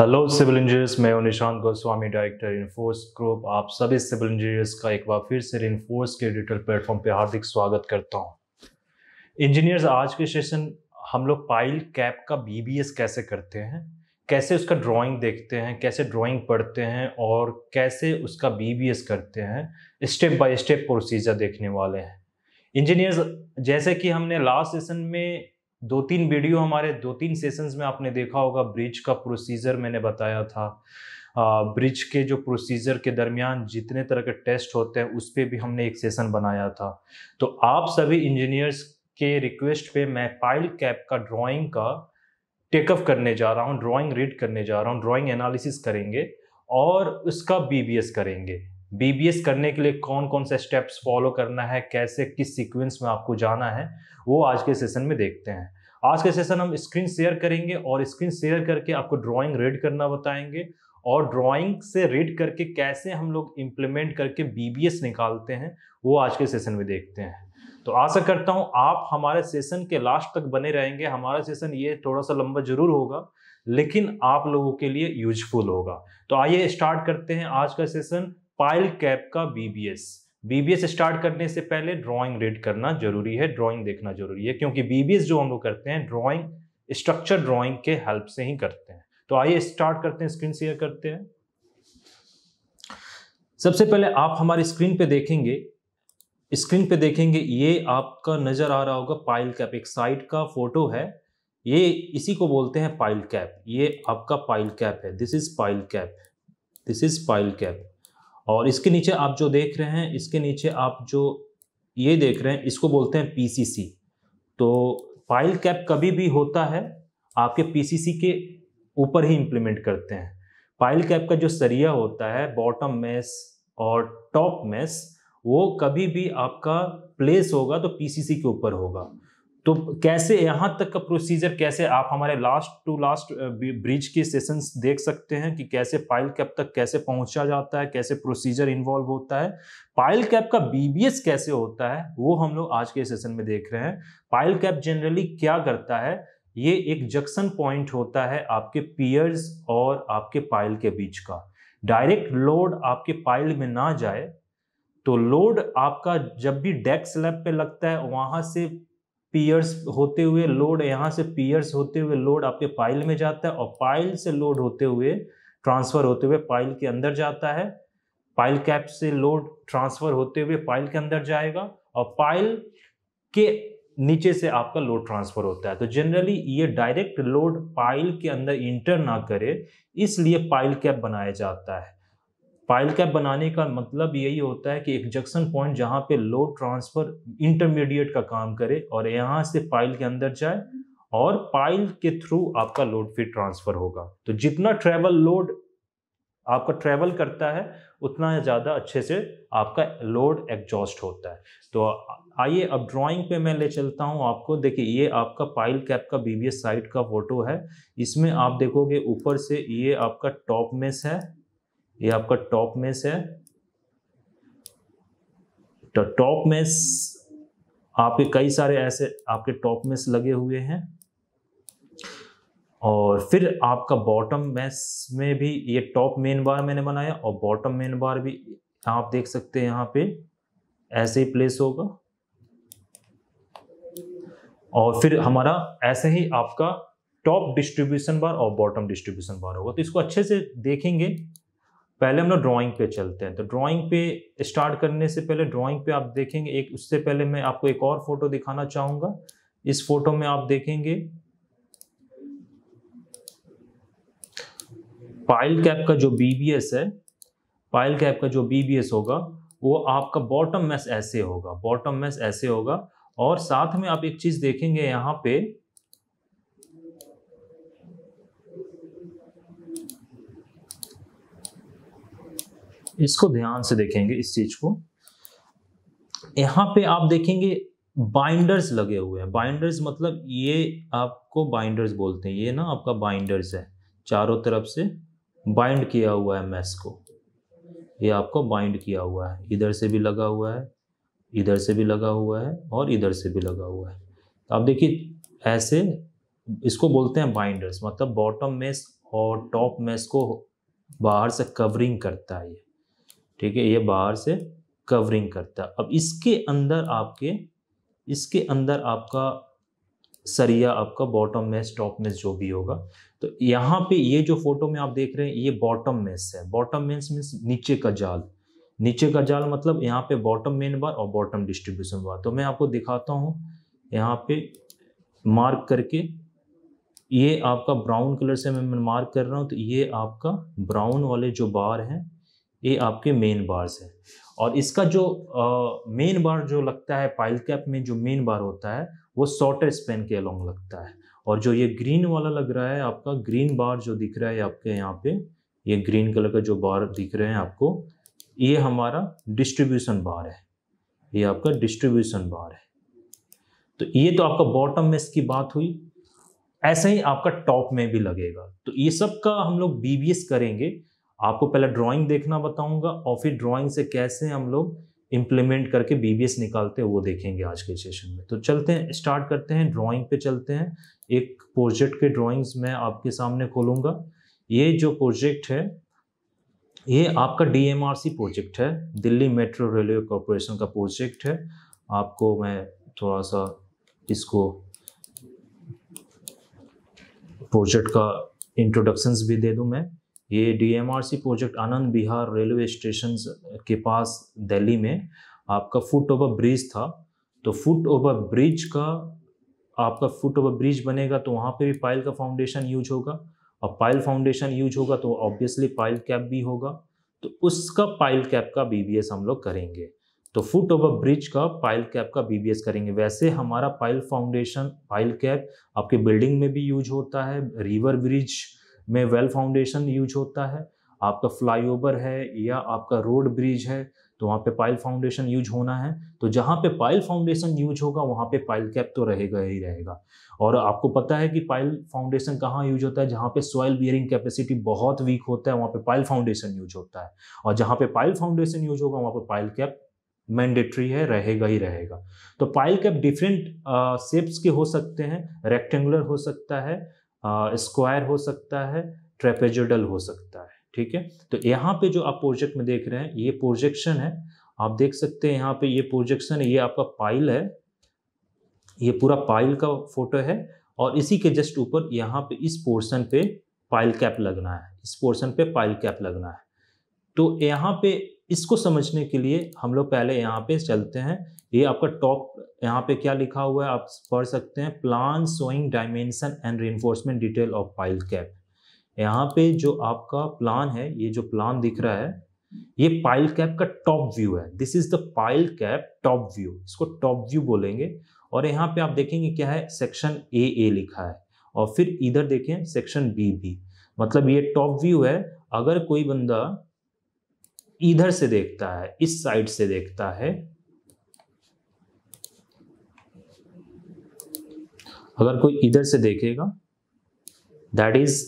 Hello civil engineers मैं हूं Nishant Goswami director Inforce group आप सभी सिविल इंजीनियर्स का एक बार फिर से इन्फोर्स के डिजिटल प्लेटफॉर्म पर हार्दिक स्वागत करता हूं इंजीनियर्स आज के सेशन हम लोग पाइल कैप का बीबीएस कैसे करते हैं कैसे उसका ड्राइंग देखते हैं कैसे ड्राइंग पढ़ते हैं और कैसे उसका बीबीएस करते हैं स्टेप बाय स्टेप प्रोसीजर देखने वाले हैं इंजीनियर्स जैसे कि हमने लास्ट सेशन में दो तीन वीडियो हमारे दो तीन सेशंस में आपने देखा होगा ब्रिज का प्रोसीजर मैंने बताया था ब्रिज के जो प्रोसीजर के दरमियान जितने तरह के टेस्ट होते हैं उस पर भी हमने एक सेशन बनाया था तो आप सभी इंजीनियर्स के रिक्वेस्ट पे मैं पाइल कैप का ड्राइंग का टेकअप करने जा रहा हूँ ड्राइंग रीड करने जा रहा हूँ ड्राइंग एनालिसिस करेंगे और उसका बीबीएस करेंगे बीबीएस करने के लिए कौन कौन से स्टेप्स फॉलो करना है कैसे किस सीक्वेंस में आपको जाना है वो आज के सेशन में देखते हैं आज के सेशन हम स्क्रीन शेयर करेंगे और स्क्रीन शेयर करके आपको ड्राइंग रीड करना बताएंगे और ड्राइंग से रीड करके कैसे हम लोग इम्प्लीमेंट करके बीबीएस निकालते हैं वो आज के सेशन में देखते हैं तो आशा करता हूँ आप हमारे सेशन के लास्ट तक बने रहेंगे हमारा सेशन ये थोड़ा सा लंबा जरूर होगा लेकिन आप लोगों के लिए यूजफुल होगा तो आइए स्टार्ट करते हैं आज का सेशन पाइल कैप का बीबीएस बीबीएस स्टार्ट करने से पहले ड्राइंग रीड करना जरूरी है ड्राइंग देखना जरूरी है क्योंकि बीबीएस जो हम लोग करते हैं ड्राइंग स्ट्रक्चर ड्राइंग के हेल्प से ही करते हैं तो आइए स्टार्ट करते हैं स्क्रीन शेयर करते हैं सबसे पहले आप हमारी स्क्रीन पे देखेंगे स्क्रीन पे देखेंगे ये आपका नजर आ रहा होगा पाइल कैप एक साइड का फोटो है ये इसी को बोलते हैं पाइल कैप ये आपका पाइल कैप है this is pile cap this is pile cap और इसके नीचे आप जो देख रहे हैं इसके नीचे आप जो ये देख रहे हैं इसको बोलते हैं पीसीसी तो फाइल कैप कभी भी होता है आपके पीसीसी के ऊपर ही इंप्लीमेंट करते हैं फाइल कैप का जो सरिया होता है बॉटम मेस और टॉप मेस वो कभी भी आपका प्लेस होगा तो पीसीसी के ऊपर होगा तो कैसे यहाँ तक का प्रोसीजर कैसे आप हमारे लास्ट टू लास्ट ब्रिज के सेशंस देख सकते हैं कि कैसे पाइल कैप तक कैसे पहुंचा जाता है कैसे प्रोसीजर इन्वॉल्व होता है पाइल कैप का बीबीएस कैसे होता है वो हम लोग आज के सेशन में देख रहे हैं पाइल कैप जनरली क्या करता है ये एक जंक्शन पॉइंट होता है आपके पियर्स और आपके पाइल के बीच का डायरेक्ट लोड आपके पाइल में ना जाए तो लोड आपका जब भी डेक स्लैब पे लगता है वहां से पियर्स होते हुए लोड यहाँ से पियर्स होते हुए लोड आपके पाइल में जाता है और पाइल से लोड होते हुए ट्रांसफ़र होते हुए पाइल के अंदर जाता है पाइल कैप से लोड ट्रांसफ़र होते हुए पाइल के अंदर जाएगा और पाइल के नीचे से आपका लोड ट्रांसफ़र होता है तो जनरली ये डायरेक्ट लोड पाइल के अंदर इंटर ना करे इसलिए पाइल कैप बनाया जाता है पाइल कैप बनाने का मतलब यही होता है कि एक जंक्शन पॉइंट जहाँ पे लो ट्रांसफर इंटरमीडिएट का काम करे और यहाँ से पाइल के अंदर जाए और पाइल के थ्रू आपका लोड फिर ट्रांसफर होगा तो जितना ट्रेवल लोड आपका ट्रेवल करता है उतना ज़्यादा अच्छे से आपका लोड एग्जॉस्ट होता है तो आइए अब ड्राइंग पे मैं ले चलता हूँ आपको देखिए ये आपका पाइल कैप का बीबीएस साइट का फोटो है इसमें आप देखोगे ऊपर से ये आपका टॉप मेस है ये आपका टॉप मेस है तो टॉप मेस आपके कई सारे ऐसे आपके टॉप मेस लगे हुए हैं और फिर आपका बॉटम मेस में भी ये टॉप मेन बार मैंने बनाया और बॉटम मेन बार भी आप देख सकते हैं यहाँ पे ऐसे ही प्लेस होगा और फिर हमारा ऐसे ही आपका टॉप डिस्ट्रीब्यूशन बार और बॉटम डिस्ट्रीब्यूशन बार होगा तो इसको अच्छे से देखेंगे पहले हम लोग ड्राइंग पे चलते हैं तो ड्राइंग पे स्टार्ट करने से पहले ड्राइंग पे आप देखेंगे एक उससे पहले मैं आपको एक और फोटो दिखाना चाहूंगा इस फोटो में आप देखेंगे पाइल कैप का जो बीबीएस है पाइल कैप का जो बीबीएस होगा वो आपका बॉटम मेस ऐसे होगा बॉटम मेस ऐसे होगा और साथ में आप एक चीज़ देखेंगे यहाँ पे इसको ध्यान से देखेंगे इस चीज को यहाँ पे आप देखेंगे बाइंडर्स लगे हुए हैं बाइंडर्स मतलब ये आपको बाइंडर्स बोलते हैं ये ना आपका बाइंडर्स है चारों तरफ से बाइंड किया हुआ है मैस को ये आपको बाइंड किया हुआ है इधर से भी लगा हुआ है इधर से भी लगा हुआ है और इधर से भी लगा हुआ है तो आप देखिए ऐसे इसको बोलते हैं बाइंडर्स मतलब बॉटम मेस और टॉप मेस को बाहर से कवरिंग करता है ये ठीक है ये बाहर से कवरिंग करता है अब इसके अंदर आपके इसके अंदर आपका सरिया आपका बॉटम मेस टॉप मेस जो भी होगा तो यहाँ पे ये जो फोटो में आप देख रहे हैं ये बॉटम मेस है बॉटम मेस मीन्स नीचे का जाल नीचे का जाल मतलब यहाँ पे बॉटम मेन बार और बॉटम डिस्ट्रीब्यूशन बार तो मैं आपको दिखाता हूँ यहाँ पे मार्क करके ये आपका ब्राउन कलर से मैं मार्क कर रहा हूँ तो ये आपका ब्राउन वाले जो बार हैं ये आपके मेन बार्स है और इसका जो मेन बार जो लगता है पाइल कैप में जो मेन बार होता है वो शॉर्टर स्पेन के अलोंग लगता है और जो ये ग्रीन वाला लग रहा है आपका ग्रीन बार जो दिख रहा है आपके यहाँ पे ये ग्रीन कलर का जो बार दिख रहे हैं आपको ये हमारा डिस्ट्रीब्यूशन बार है ये आपका डिस्ट्रीब्यूशन बार है तो ये तो आपका बॉटम में इसकी बात हुई ऐसा ही आपका टॉप में भी लगेगा तो ये सब का हम लोग बीबीएस करेंगे आपको पहले ड्राइंग देखना बताऊंगा और फिर ड्राइंग से कैसे हम लोग इम्प्लीमेंट करके बीबीएस निकालते हैं वो देखेंगे आज के सेशन में तो चलते हैं स्टार्ट करते हैं ड्राइंग पे चलते हैं एक प्रोजेक्ट के ड्राइंग्स मैं आपके सामने खोलूंगा ये जो प्रोजेक्ट है ये आपका डीएमआरसी प्रोजेक्ट है दिल्ली मेट्रो रेलवे कॉरपोरेशन का प्रोजेक्ट है आपको मैं थोड़ा सा इसको प्रोजेक्ट का इंट्रोडक्शंस भी दे दूं मैं ये DMRC project Anand Vihar railway station के पास दिल्ली में आपका फुट ओवर ब्रिज था तो फुट ओवर ब्रिज का आपका फुट ओवर ब्रिज बनेगा तो वहाँ पे भी पाइल का फाउंडेशन यूज होगा और पाइल फाउंडेशन यूज होगा तो ऑब्वियसली पाइल कैप भी होगा तो उसका पाइल कैप का बीबीएस हम लोग करेंगे तो फुट ओवर ब्रिज का पाइल कैप का बीबीएस करेंगे वैसे हमारा पाइल फाउंडेशन पाइल कैप आपके बिल्डिंग में भी यूज होता है रिवर ब्रिज में वेल फाउंडेशन यूज होता है आपका फ्लाईओवर है या आपका रोड ब्रिज है तो वहाँ पे पाइल फाउंडेशन यूज होना है तो जहाँ पे पाइल फाउंडेशन यूज होगा वहाँ पे पाइल कैप तो रहेगा ही रहेगा और आपको पता है कि पाइल फाउंडेशन कहाँ यूज होता है जहाँ पे सॉइल बियरिंग कैपेसिटी बहुत वीक होता है वहाँ पे पाइल फाउंडेशन यूज होता है और जहाँ पे पाइल फाउंडेशन यूज होगा वहाँ पे पाइल कैप मैंडेटरी है रहेगा ही रहेगा तो पाइल कैप डिफरेंट शेप्स के हो सकते हैं रेक्टेंगुलर हो सकता है स्क्वायर हो सकता है ट्रेपेजोडल हो सकता है ठीक है तो यहाँ पे जो आप प्रोजेक्ट में देख रहे हैं ये प्रोजेक्शन है आप देख सकते हैं यहाँ पे ये प्रोजेक्शन है ये आपका पाइल है ये पूरा पाइल का फोटो है और इसी के जस्ट ऊपर यहाँ पे इस पोर्शन पे पाइल कैप लगना है इस पोर्शन पे पाइल कैप लगना है तो यहाँ पे इसको समझने के लिए हम लोग पहले यहाँ पे चलते हैं ये आपका टॉप यहाँ पे क्या लिखा हुआ है आप पढ़ सकते हैं plan showing dimension and reinforcement detail of pile cap यहाँ पे जो आपका प्लान है ये जो प्लान दिख रहा है ये पाइल कैप का टॉप व्यू है this is the pile cap top view इसको टॉप व्यू बोलेंगे और यहाँ पे आप देखेंगे क्या है सेक्शन ए ए लिखा है और फिर इधर देखें सेक्शन बी बी मतलब ये टॉप व्यू है अगर कोई बंदा इधर से देखता है इस साइड से देखता है अगर कोई इधर से देखेगा दैट इज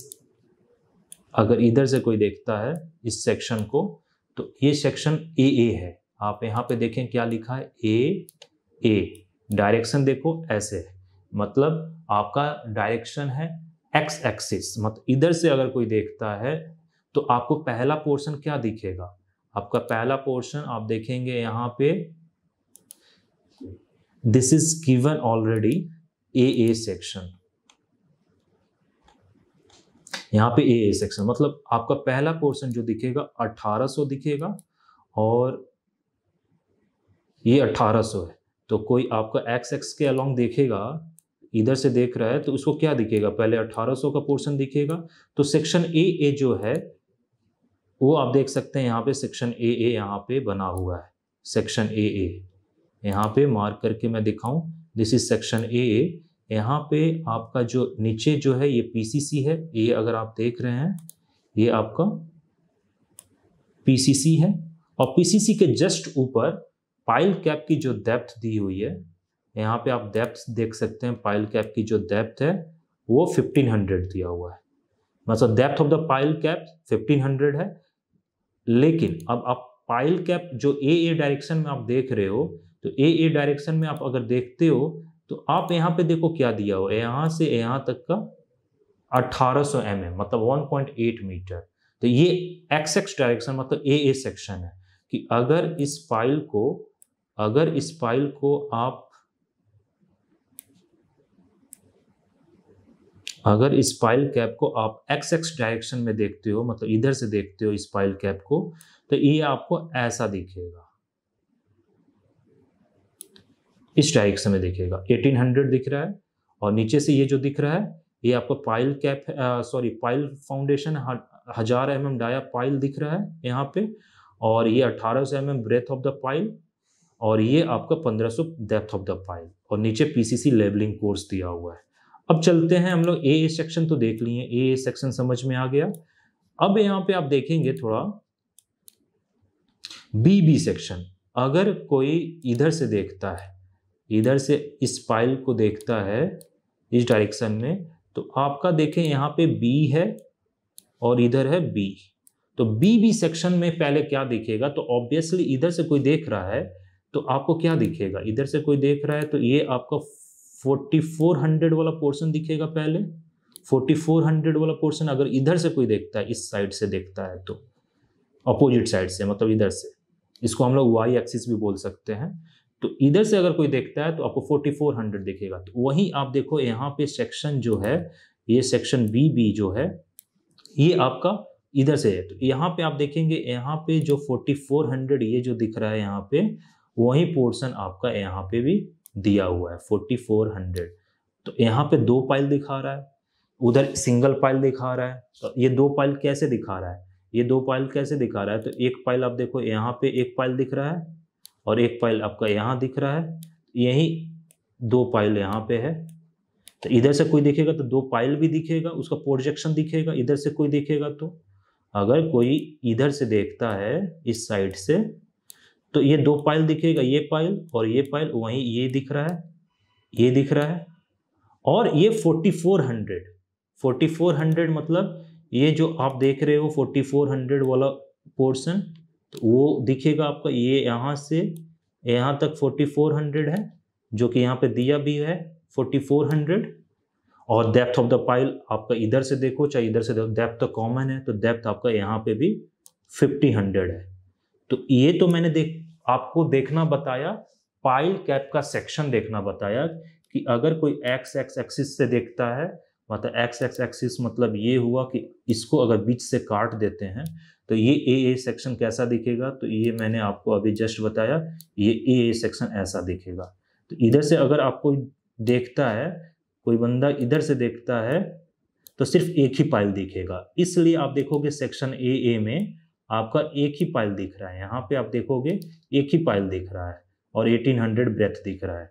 अगर इधर से कोई देखता है इस सेक्शन को तो ये सेक्शन ए ए है आप यहां पे देखें क्या लिखा है ए ए डायरेक्शन देखो ऐसे है मतलब आपका डायरेक्शन है एक्स एक्सिस मतलब इधर से अगर कोई देखता है तो आपको पहला पोर्शन क्या दिखेगा आपका पहला पोर्शन आप देखेंगे यहाँ पे this is given already A A section यहाँ पे ए ए सेक्शन मतलब आपका पहला पोर्शन जो दिखेगा 1800 दिखेगा और ये 1800 है तो कोई आपका एक्स एक्स के अलोंग देखेगा इधर से देख रहा है तो उसको क्या दिखेगा पहले 1800 का पोर्शन दिखेगा तो सेक्शन ए ए जो है वो आप देख सकते हैं यहाँ पे सेक्शन ए ए यहाँ पे बना हुआ है सेक्शन ए ए यहाँ पे मार्क करके मैं दिखाऊं this is section A A यहाँ पे आपका जो नीचे जो है ये पीसीसी है ये अगर आप देख रहे हैं ये आपका पीसीसी है और पीसीसी के जस्ट ऊपर पाइल कैप की जो डेप्थ दी हुई है यहाँ पे आप डेप्थ देख सकते हैं पाइल कैप की जो डेप्थ है वो 1500 दिया हुआ है मतलब depth of the pile cap 1500 है लेकिन अब आप पाइल कैप जो ए ए डायरेक्शन में आप देख रहे हो तो ए ए डायरेक्शन में आप अगर देखते हो तो आप यहाँ पे देखो क्या दिया हो यहाँ से यहाँ तक का 1800 सौ mm, मतलब 1.8 मीटर तो ये एक्स एक्स डायरेक्शन मतलब ए ए सेक्शन है कि अगर इस फाइल को अगर इस फाइल को आप अगर इस पाइल कैप को आप एक्स एक्स डायरेक्शन में देखते हो मतलब इधर से देखते हो इस पाइल कैप को तो ये आपको ऐसा दिखेगा इस डायरेक्शन में दिखेगा 1800 दिख रहा है और नीचे से ये जो दिख रहा है ये आपको pile cap sorry pile foundation हजार m mm m dia pile दिख रहा है यहाँ पे और ये 1800 सौ m m breadth of the pile और ये आपका 1500 डेप्थ ऑफ द पाइल और नीचे पीसीसी लेवलिंग कोर्स दिया हुआ है अब चलते हैं हम लोग ए ए सेक्शन तो देख लिए ए ए सेक्शन समझ में आ गया अब यहाँ पे आप देखेंगे थोड़ा बी बी सेक्शन अगर कोई इधर से देखता है इधर से इस फाइल को देखता है इस डायरेक्शन में तो आपका देखें यहाँ पे बी है और इधर है बी तो बी बी सेक्शन में पहले क्या दिखेगा तो ऑब्वियसली इधर से कोई देख रहा है तो आपको क्या दिखेगा इधर से कोई देख रहा है तो ये आपका 4400 वाला पोर्शन दिखेगा पहले 4400 वाला पोर्शन अगर इधर से कोई देखता है इस साइड से देखता है तो अपोजिट साइड से मतलब इधर से इसको हम लोग वाई एक्सिस भी बोल सकते हैं तो इधर से अगर कोई देखता है तो आपको 4400 दिखेगा तो वहीं आप देखो यहाँ पे सेक्शन जो है ये सेक्शन बी बी जो है ये आपका इधर से है तो यहाँ पे आप देखेंगे यहाँ पे जो 4400 ये जो दिख रहा है यहाँ पे वही पोर्शन आपका यहाँ पे भी दिया हुआ है फोर्टी फोर हंड्रेड तो यहाँ पे दो पाइल दिखा रहा है उधर सिंगल पाइल दिखा रहा है तो ये दो पाइल कैसे दिखा रहा है ये दो पाइल कैसे दिखा रहा है तो एक पाइल आप देखो यहाँ पे एक पाइल दिख रहा है और एक पाइल आपका यहाँ दिख रहा है यही दो पाइल यहाँ पे है तो इधर से कोई दिखेगा तो दो पाइल भी दिखेगा उसका प्रोजेक्शन दिखेगा इधर से कोई दिखेगा तो अगर कोई इधर से देखता है इस साइड से तो ये दो पाइल दिखेगा ये पाइल और ये पाइल वहीं ये दिख रहा है ये दिख रहा है और ये 4400 4400 मतलब ये जो आप देख रहे हो 4400 वाला पोर्शन तो वो दिखेगा आपका ये यहाँ से यहाँ तक 4400 है जो कि यहाँ पे दिया भी है 4400 और डेप्थ ऑफ द पाइल आपका इधर से देखो चाहे इधर से देखो डेप्थ तो कॉमन है तो डेप्थ आपका यहाँ पे भी हंड्रेड है तो ये तो मैंने देख आपको देखना बताया पाइल कैप का सेक्शन देखना बताया कि अगर कोई एक्स एक्स एक्सिस से देखता है मतलब एक्स एक्स एक्सिस मतलब ये हुआ कि इसको अगर बीच से काट देते हैं तो ये ए ए सेक्शन कैसा दिखेगा तो ये मैंने आपको अभी जस्ट बताया ये ए ए सेक्शन ऐसा दिखेगा तो इधर से अगर आपको देखता है कोई बंदा इधर से देखता है तो सिर्फ एक ही पाइल दिखेगा इसलिए आप देखोगे सेक्शन ए ए में आपका एक ही पाइल दिख रहा है यहाँ पे आप देखोगे एक ही पाइल दिख रहा है और 1800 ब्रेथ दिख रहा है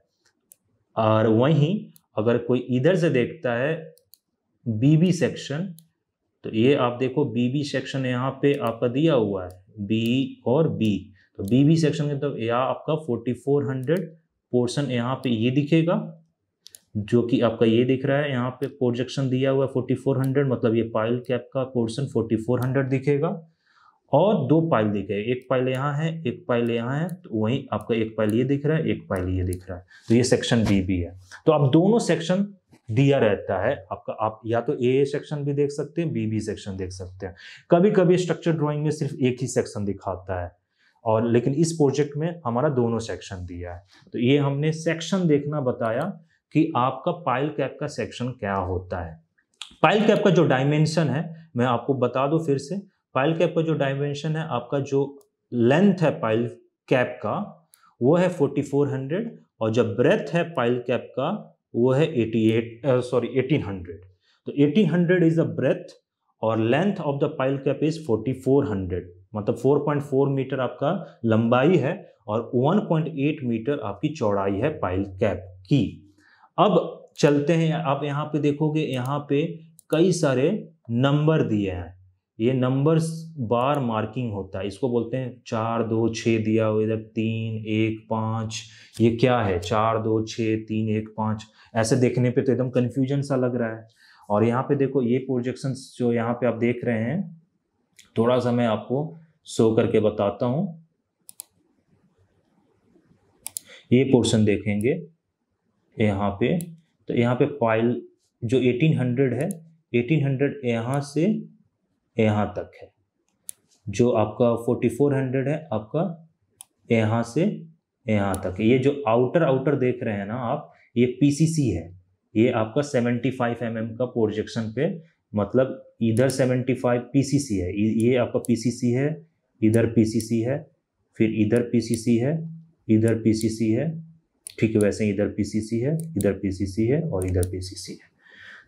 और वहीं अगर कोई इधर से देखता है बीबी सेक्शन तो ये आप देखो बीबी सेक्शन यहाँ पे आपका दिया हुआ है बी और बी तो बीबी सेक्शन के तो यह आपका 4400 पोर्शन यहाँ पे ये दिखेगा जो कि आपका ये दिख रहा है यहाँ पे प्रोजेक्शन दिया हुआ है 4400 मतलब ये पाइल कैप का पोर्शन 4400 दिखेगा और दो पाइल दिख रहे एक पाइल यहाँ है एक पाइल यहाँ है तो वहीं आपका एक पाइल ये दिख रहा है एक पाइल ये दिख रहा है तो ये सेक्शन बी भी है तो आप दोनों सेक्शन दिया रहता है आपका आप या तो ए सेक्शन भी देख सकते हैं बी बी सेक्शन देख सकते हैं कभी कभी स्ट्रक्चर ड्राइंग में सिर्फ एक ही सेक्शन दिखाता है और लेकिन इस प्रोजेक्ट में हमारा दोनों सेक्शन दिया है तो ये हमने सेक्शन देखना बताया कि आपका पाइल कैप का सेक्शन क्या होता है पाइल कैप का जो डायमेंशन है मैं आपको बता दूं फिर से पाइल कैप का जो डायमेंशन है आपका जो लेंथ है पाइल कैप का वो है 4400 और जब ब्रेथ है पाइल कैप का वो है 88 सॉरी uh, 1800 तो 1800 इज द ब्रेथ और length of the pile cap is 4400 मतलब 4.4 मीटर आपका लंबाई है और 1.8 मीटर आपकी चौड़ाई है पाइल कैप की अब चलते हैं आप यहाँ पे देखोगे यहाँ पे कई सारे नंबर दिए हैं ये नंबर्स बार मार्किंग होता है इसको बोलते हैं चार दो छः दिया हुआ इधर तीन एक पाँच ये क्या है चार दो छः तीन एक पाँच ऐसे देखने पे तो एकदम कन्फ्यूजन सा लग रहा है और यहाँ पे देखो ये प्रोजेक्शन जो यहाँ पे आप देख रहे हैं थोड़ा सा मैं आपको शो करके बताता हूँ ये पोर्शन देखेंगे यहाँ पे तो यहाँ पे फाइल जो 1800 है 1800 यहाँ से यहाँ तक है जो आपका फोर्टी फोर हंड्रेड है आपका यहाँ से यहाँ तक ये जो आउटर आउटर देख रहे हैं ना आप ये पीसीसी है ये आपका 75 फाइव mm का प्रोजेक्शन पे मतलब इधर 75 सी है ये आपका पीसीसी है इधर पीसीसी है फिर इधर पीसीसी है इधर पीसीसी है ठीक है वैसे इधर पीसीसी है इधर पीसीसी है और इधर पीसीसी है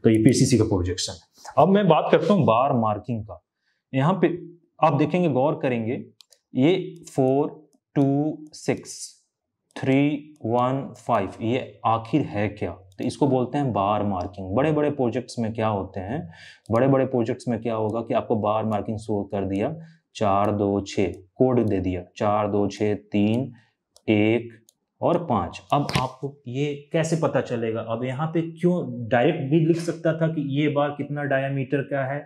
तो ये पीसीसी का प्रोजेक्शन है अब मैं बात करता हूँ बार मार्किंग का यहाँ पे आप देखेंगे गौर करेंगे ये four two six three one five ये आखिर है क्या तो इसको बोलते हैं बार मार्किंग बड़े बड़े प्रोजेक्ट्स में क्या होते हैं बड़े बड़े प्रोजेक्ट्स में क्या होगा कि आपको बार मार्किंग शो कर दिया चार दो छ कोड दे दिया चार दो छ तीन एक और पाँच अब आपको ये कैसे पता चलेगा अब यहाँ पे क्यों डायरेक्ट भी लिख सकता था कि ये बार कितना डायामीटर का है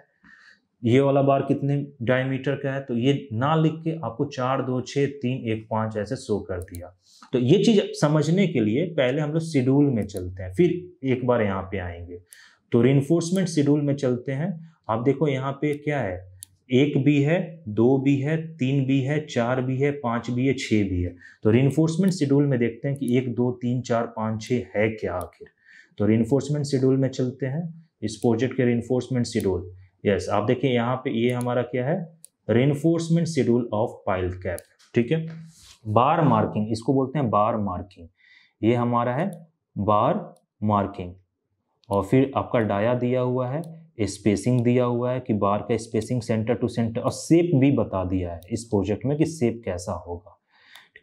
ये वाला बार कितने डायमीटर का है तो ये ना लिख के आपको चार दो छः तीन एक पाँच ऐसे शो कर दिया तो ये चीज़ समझने के लिए पहले हम लोग शेड्यूल में चलते हैं फिर एक बार यहाँ पे आएंगे तो रिन्फोर्समेंट शेड्यूल में चलते हैं आप देखो यहाँ पे क्या है एक भी है दो भी है तीन भी है चार भी है पांच भी है छह भी है तो रिन्फोर्समेंट शेड्यूल में देखते हैं कि एक दो तीन चार पाँच छः है क्या आखिर तो रिन्फोर्समेंट शेड्यूल में चलते हैं इस प्रोजेक्ट के रिन्फोर्समेंट शेड्यूल यस आप देखिए यहाँ पे ये यह हमारा क्या है reinforcement schedule of pile cap ठीक है बार मार्किंग इसको बोलते हैं बार मार्किंग ये हमारा है बार मार्किंग और फिर आपका डाया दिया हुआ है स्पेसिंग दिया हुआ है कि बार का स्पेसिंग सेंटर टू सेंटर और सेप भी बता दिया है इस प्रोजेक्ट में कि सेप कैसा होगा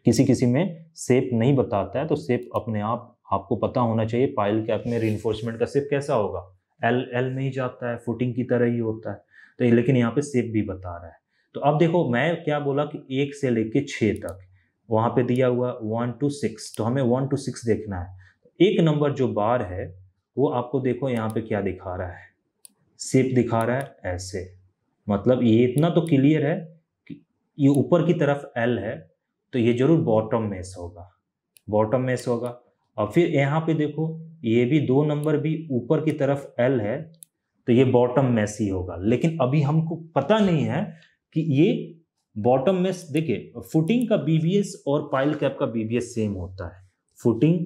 किसी किसी में सेप नहीं बताता है तो सेप अपने आप आपको पता होना चाहिए पाइल कैप में रिइन्फोर्समेंट का सेप कैसा होगा एल एल में ही जाता है फुटिंग की तरह ही होता है तो लेकिन यहाँ पे सेप भी बता रहा है तो अब देखो मैं क्या बोला कि एक से लेके छः तक वहाँ पे दिया हुआ वन टू सिक्स तो हमें वन टू सिक्स देखना है एक नंबर जो बार है वो आपको देखो यहाँ पे क्या दिखा रहा है शेप दिखा रहा है ऐसे मतलब ये इतना तो क्लियर है कि ये ऊपर की तरफ एल है तो ये जरूर बॉटम में से होगा बॉटम में से होगा और फिर यहाँ पे देखो ये भी दो नंबर भी ऊपर की तरफ एल है तो ये बॉटम में ही होगा लेकिन अभी हमको पता नहीं है कि ये बॉटम में देखिए फुटिंग का बीबीएस और पाइल कैप का बीबीएस सेम होता है फुटिंग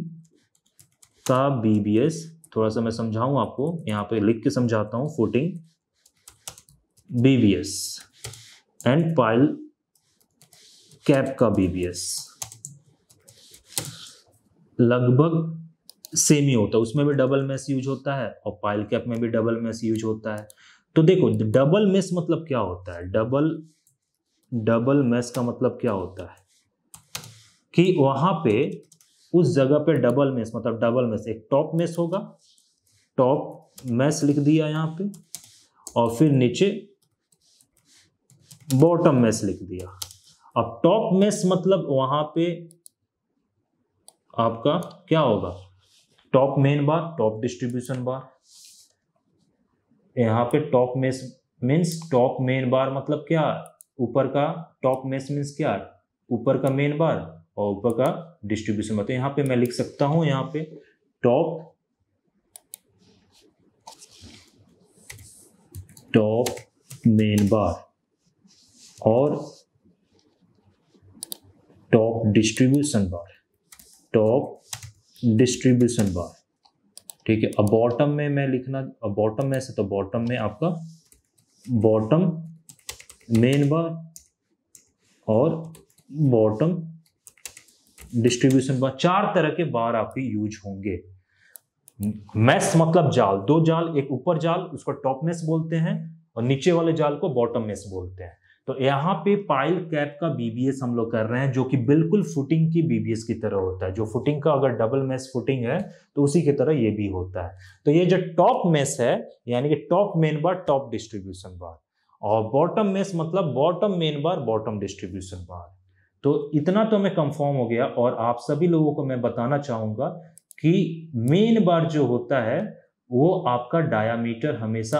का बीबीएस थोड़ा सा मैं समझाऊं आपको यहाँ पे लिख के समझाता हूँ footing BBS and pile cap का बीबीएस लगभग सेम ही होता है उसमें भी डबल मेस यूज होता है और पाइल कैप में भी डबल मेस यूज होता है तो देखो डबल मेस मतलब क्या होता है डबल डबल मेस का मतलब क्या होता है कि वहां पे उस जगह पे डबल मेस मतलब डबल मेस एक टॉप मेस होगा टॉप मेस लिख दिया यहां पे और फिर नीचे बॉटम मेस लिख दिया अब टॉप मेस मतलब वहां पे आपका क्या होगा top main bar top distribution bar यहां पे top mesh means top main bar मतलब क्या ऊपर का टॉप मेस मीन्स क्या ऊपर का मेन बार और ऊपर का डिस्ट्रीब्यूशन बताए यहां पे मैं लिख सकता हूं यहां पे टॉप टॉप मेन बार और top distribution bar top distribution bar ठीक है अब बॉटम में मैं लिखना अब बॉटम में ऐसे तो बॉटम में आपका बॉटम मेन बार और बॉटम डिस्ट्रीब्यूशन बार चार तरह के बार आपके यूज होंगे मैस मतलब जाल दो जाल एक ऊपर जाल उसको टॉप मेस बोलते हैं और नीचे वाले जाल को बॉटम मेस बोलते हैं तो यहाँ पे पाइल कैप का बीबीएस हम लोग कर रहे हैं जो कि बिल्कुल फुटिंग की बीबीएस की तरह होता है जो फुटिंग का अगर डबल मेस फुटिंग है तो उसी की तरह ये भी होता है तो ये जो टॉप मेस है यानी कि top main bar top distribution bar और बॉटम मेस मतलब bottom main bar bottom distribution bar तो इतना तो मैं कंफर्म हो गया और आप सभी लोगों को मैं बताना चाहूंगा कि मेन बार जो होता है वो आपका डायामीटर हमेशा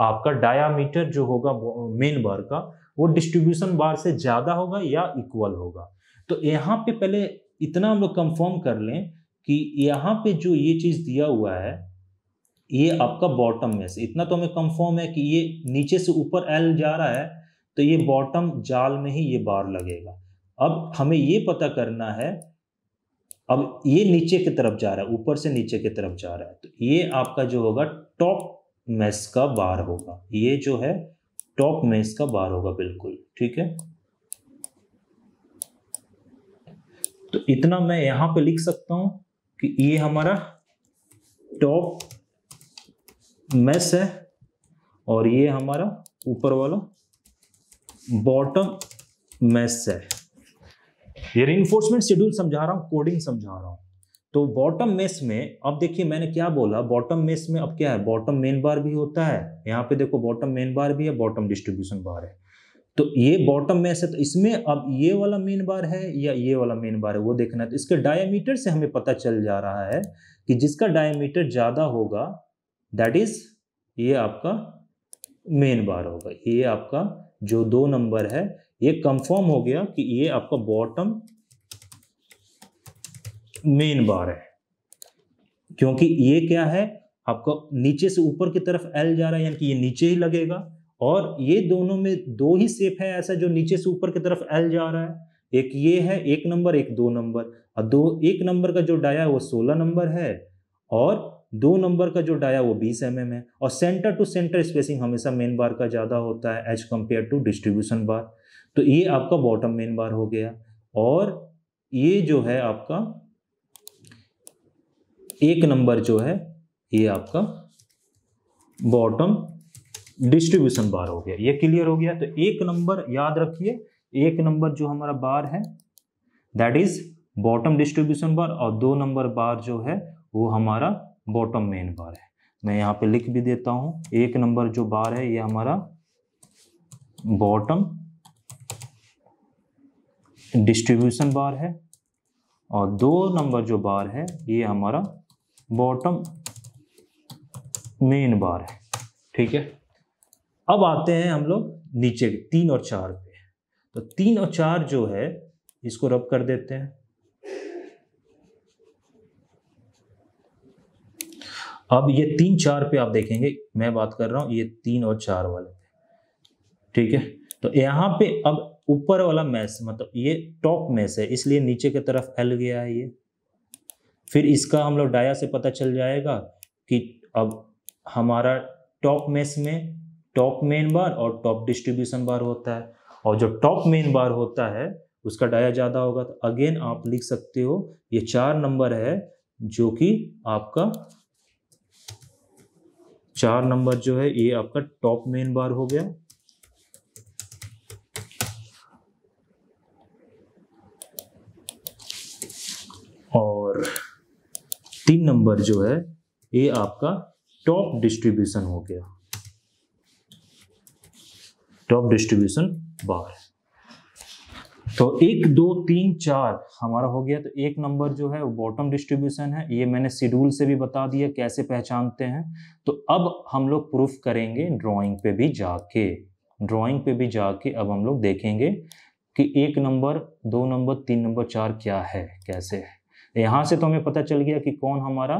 आपका डायामीटर जो होगा मेन बार का वो डिस्ट्रीब्यूशन बार से ज़्यादा होगा या इक्वल होगा तो यहाँ पे पहले इतना हम लोग कंफर्म कर लें कि यहाँ पे जो ये चीज़ दिया हुआ है ये आपका बॉटम में से इतना तो हमें कंफर्म है कि ये नीचे से ऊपर एल जा रहा है तो ये बॉटम जाल में ही ये बार लगेगा अब हमें ये पता करना है अब ये नीचे की तरफ जा रहा है ऊपर से नीचे की तरफ जा रहा है तो ये आपका जो होगा टॉप मेस का बार होगा ये जो है टॉप मेस का बार होगा बिल्कुल ठीक है तो इतना मैं यहां पे लिख सकता हूं कि ये हमारा टॉप मेस है और ये हमारा ऊपर वाला बॉटम मेस है ये रिइन्फोर्समेंट शेड्यूल समझा रहा हूँ कोडिंग समझा रहा हूँ तो बॉटम मेस में अब देखिए मैंने क्या बोला बॉटम मेस में अब क्या है बॉटम मेन बार भी होता है यहाँ पे देखो बॉटम मेन बार भी है बॉटम डिस्ट्रीब्यूशन बार है तो ये बॉटम मेस है तो इसमें अब ये वाला मेन बार है या ये वाला मेन बार है वो देखना है तो इसके डायमीटर से हमें पता चल जा रहा है कि जिसका डायमीटर ज़्यादा होगा दैट इज ये आपका मेन बार होगा ये आपका जो दो नंबर है ये कंफर्म हो गया कि ये आपका बॉटम मेन बार है क्योंकि ये क्या है आपका नीचे से ऊपर की तरफ एल जा रहा है यानी कि ये नीचे ही लगेगा और ये दोनों में दो ही सेप है ऐसा जो नीचे से ऊपर की तरफ एल जा रहा है एक ये है एक नंबर एक दो नंबर और दो एक नंबर का जो डाया है वो सोलह नंबर है और दो नंबर का जो डाया वो बीस एम mm एम है और सेंटर टू सेंटर स्पेसिंग हमेशा मेन बार का ज़्यादा होता है as compare to distribution bar तो ये आपका बॉटम मेन बार हो गया और ये जो है आपका एक नंबर जो है ये आपका बॉटम डिस्ट्रीब्यूशन बार हो गया ये क्लियर हो गया तो एक नंबर याद रखिए एक नंबर जो हमारा बार है that is bottom distribution bar और दो नंबर बार जो है वो हमारा बॉटम मेन बार है मैं यहां पे लिख भी देता हूं एक नंबर जो बार है ये हमारा बॉटम डिस्ट्रीब्यूशन बार है और दो नंबर जो बार है ये हमारा बॉटम मेन बार है ठीक है अब आते हैं हम लोग नीचे के तीन और चार पे तो तीन और चार जो है इसको रब कर देते हैं अब ये तीन चार पे आप देखेंगे मैं बात कर रहा हूं ये तीन और चार वाले पे ठीक है तो यहां पे अब ऊपर वाला मैस मतलब ये टॉप मैस है इसलिए नीचे की तरफ फैल गया है ये फिर इसका हम लोग डाया से पता चल जाएगा कि अब हमारा टॉप मैस में टॉप मेन बार और टॉप डिस्ट्रीब्यूशन बार होता है और जो टॉप मेन बार होता है उसका डाया ज़्यादा होगा तो अगेन आप लिख सकते हो ये चार नंबर है जो कि आपका चार नंबर जो है ये आपका टॉप मेन बार हो गया तीन नंबर जो है ये आपका टॉप डिस्ट्रीब्यूशन हो गया टॉप डिस्ट्रीब्यूशन बार तो एक दो तीन चार हमारा हो गया तो एक नंबर जो है वो बॉटम डिस्ट्रीब्यूशन है ये मैंने शेड्यूल से भी बता दिया कैसे पहचानते हैं तो अब हम लोग प्रूफ करेंगे ड्राइंग पे भी जाके ड्राइंग पे भी जाके अब हम लोग देखेंगे कि एक नंबर दो नंबर तीन नंबर चार क्या है कैसे है तो यहां से तो हमें पता चल गया कि कौन हमारा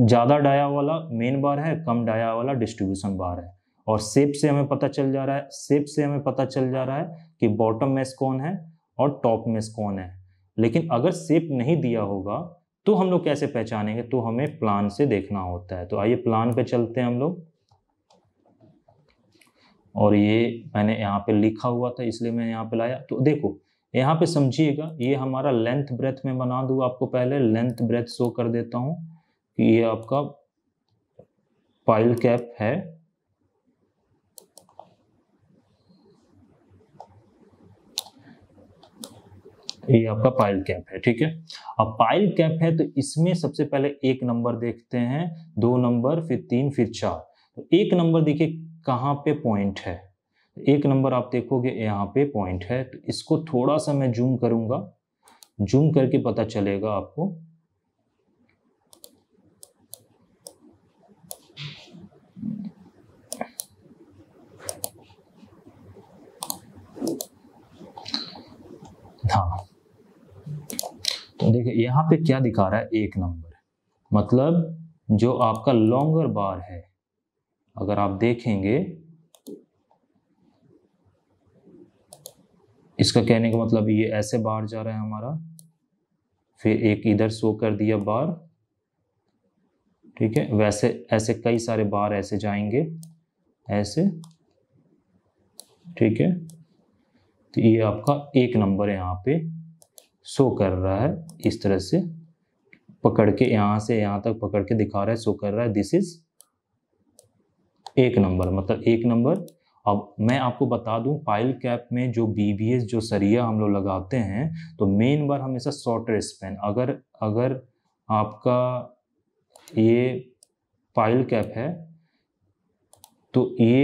ज़्यादा डाया वाला मेन बार है कम डाया वाला डिस्ट्रीब्यूशन बार है और सेप से हमें पता चल जा रहा है सेप से हमें पता चल जा रहा है कि बॉटम मेस कौन है और टॉप मेस कौन है लेकिन अगर सेप नहीं दिया होगा तो हम लोग कैसे पहचानेंगे तो हमें प्लान से देखना होता है तो आइए प्लान पे चलते हैं हम लोग और ये मैंने यहाँ पे लिखा हुआ था इसलिए मैं यहाँ पे लाया तो देखो यहाँ पे समझिएगा ये हमारा लेंथ ब्रेथ में बना दू आपको पहले लेंथ ब्रेथ शो कर देता हूं कि ये आपका पाइल कैप है ये आपका पाइल कैप है ठीक है अब पाइल कैप है तो इसमें सबसे पहले एक नंबर देखते हैं दो नंबर फिर तीन फिर चार तो एक नंबर देखिए कहाँ पे पॉइंट है एक नंबर आप देखोगे यहाँ पे पॉइंट है तो इसको थोड़ा सा मैं जूम करूंगा जूम करके पता चलेगा आपको हाँ तो देखिए यहाँ पे क्या दिखा रहा है एक नंबर मतलब जो आपका लॉन्गर बार है अगर आप देखेंगे इसका कहने का मतलब ये ऐसे बाहर जा रहा है हमारा फिर एक इधर शो कर दिया बार ठीक है वैसे ऐसे कई सारे बार ऐसे जाएंगे ऐसे ठीक है तो ये आपका एक नंबर यहाँ पे शो कर रहा है इस तरह से पकड़ के यहाँ से यहाँ तक पकड़ के दिखा रहा है शो कर रहा है दिस इज एक नंबर मतलब एक नंबर अब मैं आपको बता दूं पाइल कैप में जो बी जो सरिया हम लोग लगाते हैं तो मेन बार हमेशा शॉर्टर स्पेन अगर अगर आपका ये पाइल कैप है तो ये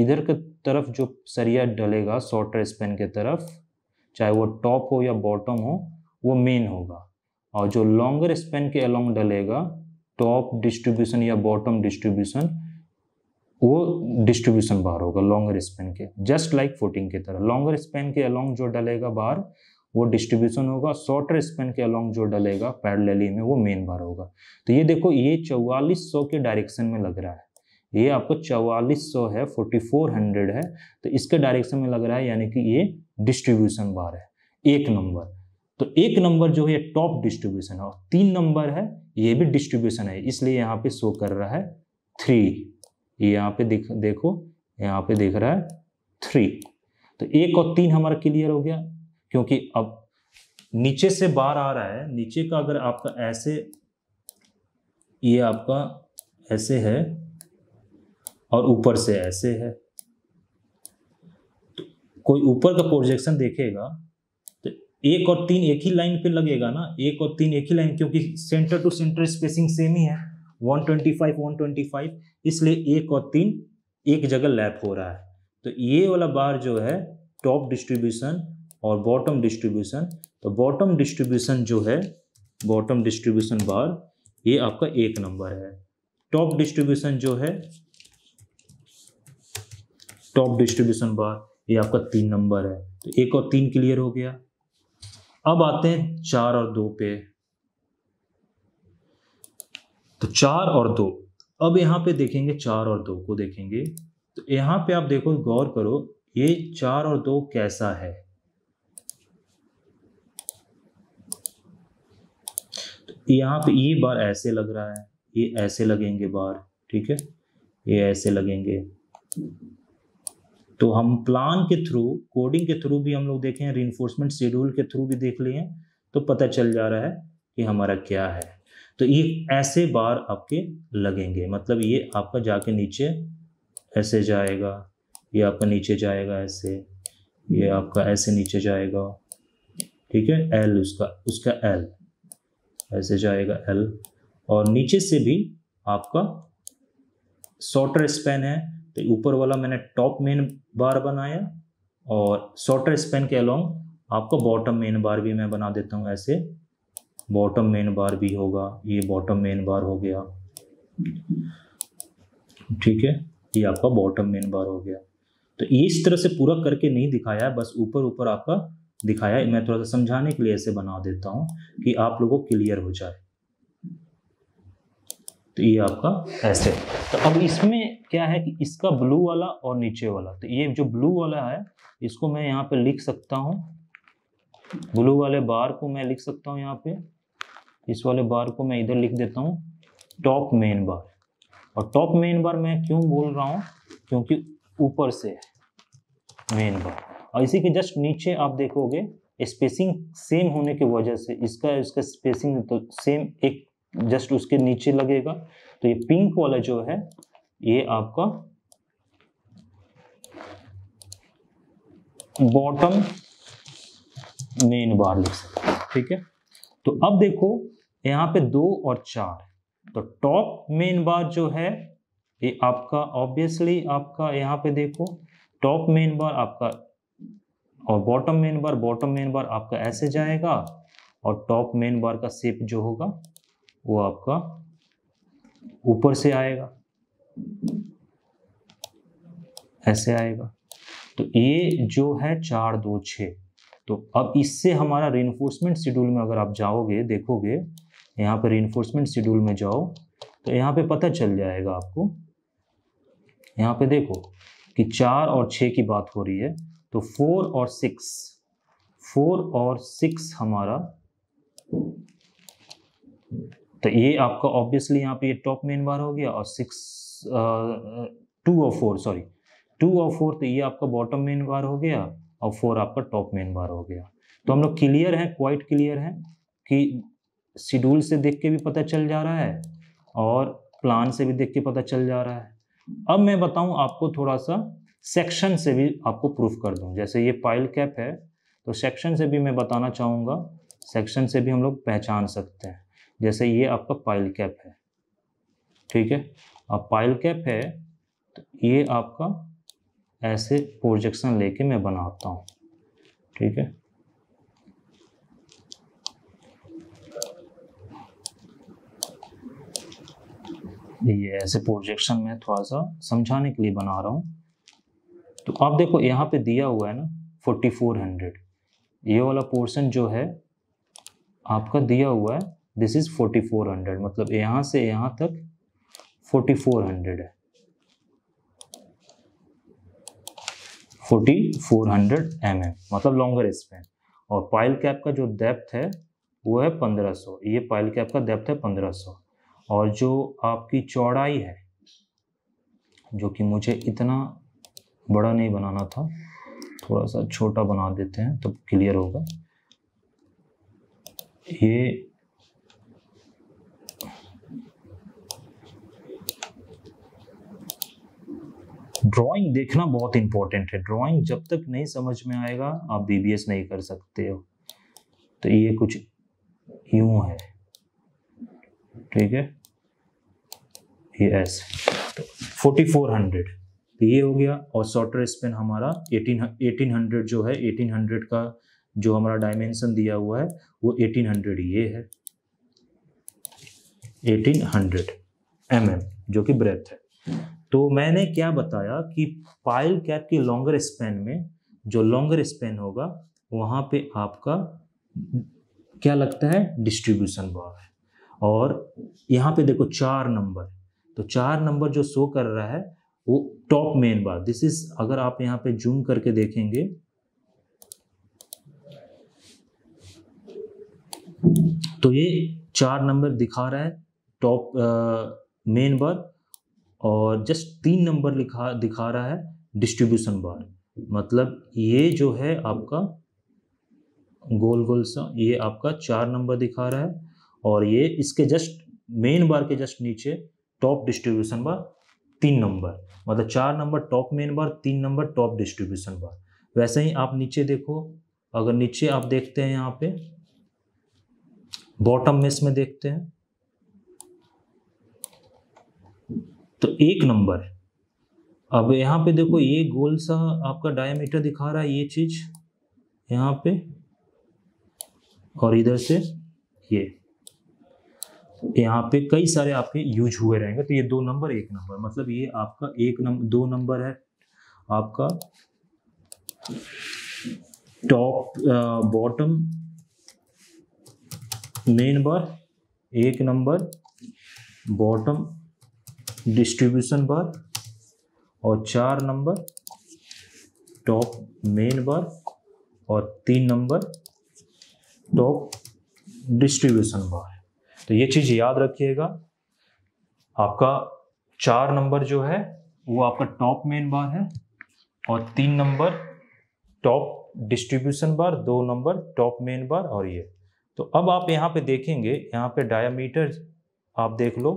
इधर की तरफ जो सरिया डलेगा शॉर्टर स्पेन के तरफ चाहे वो टॉप हो या बॉटम हो वो मेन होगा और जो लॉन्गर स्पेन के अलोंग डलेगा टॉप डिस्ट्रीब्यूशन या बॉटम डिस्ट्रीब्यूशन वो डिस्ट्रीब्यूशन बार होगा लॉन्गर स्पेन के जस्ट लाइक फुटिंग की तरह लॉन्गर स्पेन के अलोंग जो डलेगा बार वो डिस्ट्रीब्यूशन होगा शॉर्टर स्पेन के अलोंग जो डलेगा पैरलली में वो मेन बार होगा तो ये देखो ये चौवालीस सौ के डायरेक्शन में लग रहा है ये आपको चौवालीस सौ है फोर्टी फोर हंड्रेड है तो इसके डायरेक्शन में लग रहा है यानी कि ये डिस्ट्रीब्यूशन बार है एक नंबर तो एक नंबर जो है टॉप डिस्ट्रीब्यूशन है और तीन नंबर है ये भी डिस्ट्रीब्यूशन है इसलिए यहाँ पे शो कर रहा है थ्री ये यहाँ पे दिख देखो यहाँ पे देख रहा है थ्री तो एक और तीन हमारा क्लियर हो गया क्योंकि अब नीचे से बार आ रहा है नीचे का अगर आपका ऐसे ये आपका ऐसे है और ऊपर से ऐसे है तो कोई ऊपर का प्रोजेक्शन देखेगा तो एक और तीन एक ही लाइन पे लगेगा ना एक और तीन एक ही लाइन क्योंकि centre to centre spacing same ही है 125 125 इसलिए एक और तीन एक जगह लैप हो रहा है तो ये वाला बार जो है टॉप डिस्ट्रीब्यूशन और बॉटम डिस्ट्रीब्यूशन तो बॉटम डिस्ट्रीब्यूशन जो है बॉटम डिस्ट्रीब्यूशन बार ये आपका एक नंबर है टॉप डिस्ट्रीब्यूशन जो है टॉप डिस्ट्रीब्यूशन बार ये आपका तीन नंबर है तो एक और तीन क्लियर हो गया अब आते हैं चार और दो पे तो चार और दो अब यहाँ पे देखेंगे चार और दो को देखेंगे तो यहाँ पे आप देखो गौर करो ये चार और दो कैसा है तो यहाँ पे ये बार ऐसे लग रहा है ये ऐसे लगेंगे बार ठीक है ये ऐसे लगेंगे तो हम प्लान के थ्रू कोडिंग के थ्रू भी हम लोग देखें रिन्फोर्समेंट शेड्यूल के थ्रू भी देख लिए तो पता चल जा रहा है कि हमारा क्या है तो ये ऐसे बार आपके लगेंगे मतलब ये आपका जाके नीचे ऐसे जाएगा ये आपका नीचे जाएगा ऐसे ये आपका ऐसे नीचे जाएगा ठीक है एल उसका उसका एल ऐसे जाएगा एल और नीचे से भी आपका शॉर्टर स्पेन है तो ऊपर वाला मैंने टॉप मेन बार बनाया और शॉर्टर स्पेन के अलोंग आपका बॉटम मेन बार भी मैं बना देता हूँ ऐसे बॉटम मेन बार भी होगा ये बॉटम मेन बार हो गया ठीक है ये आपका बॉटम मेन बार हो गया तो ये इस तरह से पूरा करके नहीं दिखाया बस ऊपर ऊपर आपका दिखाया मैं थोड़ा सा समझाने के लिए ऐसे बना देता हूँ कि आप लोगों को क्लियर हो जाए तो ये आपका ऐसे तो अब इसमें क्या है कि इसका ब्लू वाला और नीचे वाला तो ये जो ब्लू वाला है इसको मैं यहाँ पे लिख सकता हूँ ब्लू वाले बार को मैं लिख सकता हूँ यहाँ पे इस वाले बार को मैं इधर लिख देता हूँ टॉप मेन बार और टॉप मेन बार मैं क्यों बोल रहा हूँ क्योंकि ऊपर से मेन बार और इसी के जस्ट नीचे आप देखोगे स्पेसिंग सेम होने की वजह से इसका इसका स्पेसिंग तो सेम एक जस्ट उसके नीचे लगेगा तो ये पिंक वाला जो है ये आपका बॉटम मेन बार लिख सकते ठीक है तो अब देखो यहाँ पे दो और चार तो टॉप मेन बार जो है ये आपका ऑब्वियसली आपका यहाँ पे देखो टॉप मेन बार आपका और bottom main bar bottom main bar आपका ऐसे जाएगा और टॉप मेन बार का सेप जो होगा वो आपका ऊपर से आएगा ऐसे आएगा तो ये जो है चार दो छ तो अब इससे हमारा रेनफोर्समेंट शेड्यूल में अगर आप जाओगे देखोगे यहाँ पर इन्फोर्समेंट शेड्यूल में जाओ तो यहाँ पे पता चल जाएगा आपको यहाँ पे देखो कि चार और छः की बात हो रही है तो फोर और सिक्स फोर और सिक्स हमारा तो ये आपका ऑब्वियसली यहाँ पे ये टॉप मेन बार हो गया और सिक्स टू और फोर सॉरी टू और फोर तो ये आपका बॉटम मेन बार हो गया और फोर आपका टॉप मेन बार हो गया तो हम लोग क्लियर हैं क्वाइट क्लियर हैं कि शेड्यूल से देख के भी पता चल जा रहा है और प्लान से भी देख के पता चल जा रहा है अब मैं बताऊं आपको थोड़ा सा सेक्शन से भी आपको प्रूफ कर दूं जैसे ये पाइल कैप है तो सेक्शन से भी मैं बताना चाहूँगा सेक्शन से भी हम लोग पहचान सकते हैं जैसे ये आपका पाइल कैप है ठीक है अब पाइल कैप है तो ये आपका ऐसे प्रोजेक्शन लेके मैं बनाता हूँ ठीक है ये ऐसे प्रोजेक्शन में थोड़ा सा समझाने के लिए बना रहा हूँ तो आप देखो यहाँ पे दिया हुआ है ना 4400 ये वाला पोर्शन जो है आपका दिया हुआ है दिस इज़ 4400 मतलब यहाँ से यहाँ तक 4400 है 4400 mm मतलब लॉन्गर स्पेन और पाइल कैप का जो डेप्थ है वो है 1500 ये पाइल कैप का डेप्थ है 1500 और जो आपकी चौड़ाई है जो कि मुझे इतना बड़ा नहीं बनाना था थोड़ा सा छोटा बना देते हैं तो क्लियर होगा ये ड्राइंग देखना बहुत इंपॉर्टेंट है ड्राइंग जब तक नहीं समझ में आएगा आप बीबीएस नहीं कर सकते हो तो ये कुछ यूं है ठीक है ये एस तो फोर्टी फोर हंड्रेड तो ये हो गया और शॉर्टर स्पेन हमारा एटीन एटीन हंड्रेड जो है एटीन हंड्रेड का जो हमारा डायमेंशन दिया हुआ है वो एटीन हंड्रेड ये है एटीन हंड्रेड एम एम जो कि ब्रेथ है तो मैंने क्या बताया कि पाइल कैप के लॉन्गर स्पेन में जो लॉन्गर स्पेन होगा वहाँ पे आपका क्या लगता है डिस्ट्रीब्यूशन बार है और यहाँ पे देखो चार नंबर तो चार नंबर जो शो कर रहा है वो top main bar this is अगर आप यहाँ पे जूम करके देखेंगे तो ये चार नंबर दिखा रहा है टॉप मेन बार और जस्ट तीन नंबर लिखा दिखा रहा है डिस्ट्रीब्यूशन बार मतलब ये जो है आपका गोल गोल सा ये आपका चार नंबर दिखा रहा है और ये इसके जस्ट मेन बार के जस्ट नीचे टॉप डिस्ट्रीब्यूशन बार तीन नंबर मतलब चार नंबर टॉप मेन बार तीन नंबर टॉप डिस्ट्रीब्यूशन बार वैसे ही आप नीचे देखो अगर नीचे आप देखते हैं यहाँ पे बॉटम में इसमें देखते हैं तो एक नंबर अब यहाँ पे देखो ये गोल सा आपका डायमीटर दिखा रहा है ये चीज यहाँ पे और इधर से ये यहाँ पे कई सारे आपके यूज हुए रहेंगे तो ये दो नंबर एक नंबर मतलब ये आपका एक नंबर दो नंबर है आपका टॉप बॉटम मेन बार एक नंबर बॉटम डिस्ट्रीब्यूशन बार और चार नंबर टॉप मेन बार और तीन नंबर टॉप डिस्ट्रीब्यूशन बार तो ये चीज़ याद रखिएगा आपका चार नंबर जो है वो आपका टॉप मेन बार है और तीन नंबर टॉप डिस्ट्रीब्यूशन बार दो नंबर टॉप मेन बार और ये तो अब आप यहाँ पे देखेंगे यहाँ पे डायामीटर आप देख लो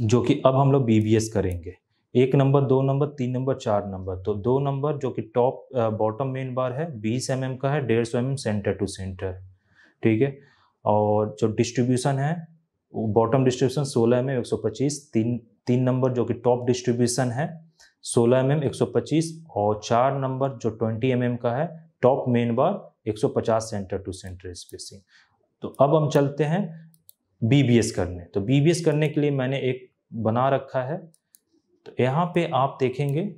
जो कि अब हम लोग बीबीएस करेंगे एक नंबर दो नंबर तीन नंबर चार नंबर तो दो नंबर जो कि टॉप बॉटम मेन बार है बीस एम mm का है डेढ़ सौ एम सेंटर टू सेंटर ठीक है और जो डिस्ट्रीब्यूशन है बॉटम डिस्ट्रीब्यूशन 16 एम एम 125 तीन तीन नंबर जो कि टॉप डिस्ट्रीब्यूशन है 16 एम एम पच्चीस और चार नंबर जो 20 एम mm का है top main bar 150 centre to centre spacing तो अब हम चलते हैं बी करने तो बी करने के लिए मैंने एक बना रखा है तो यहाँ पे आप देखेंगे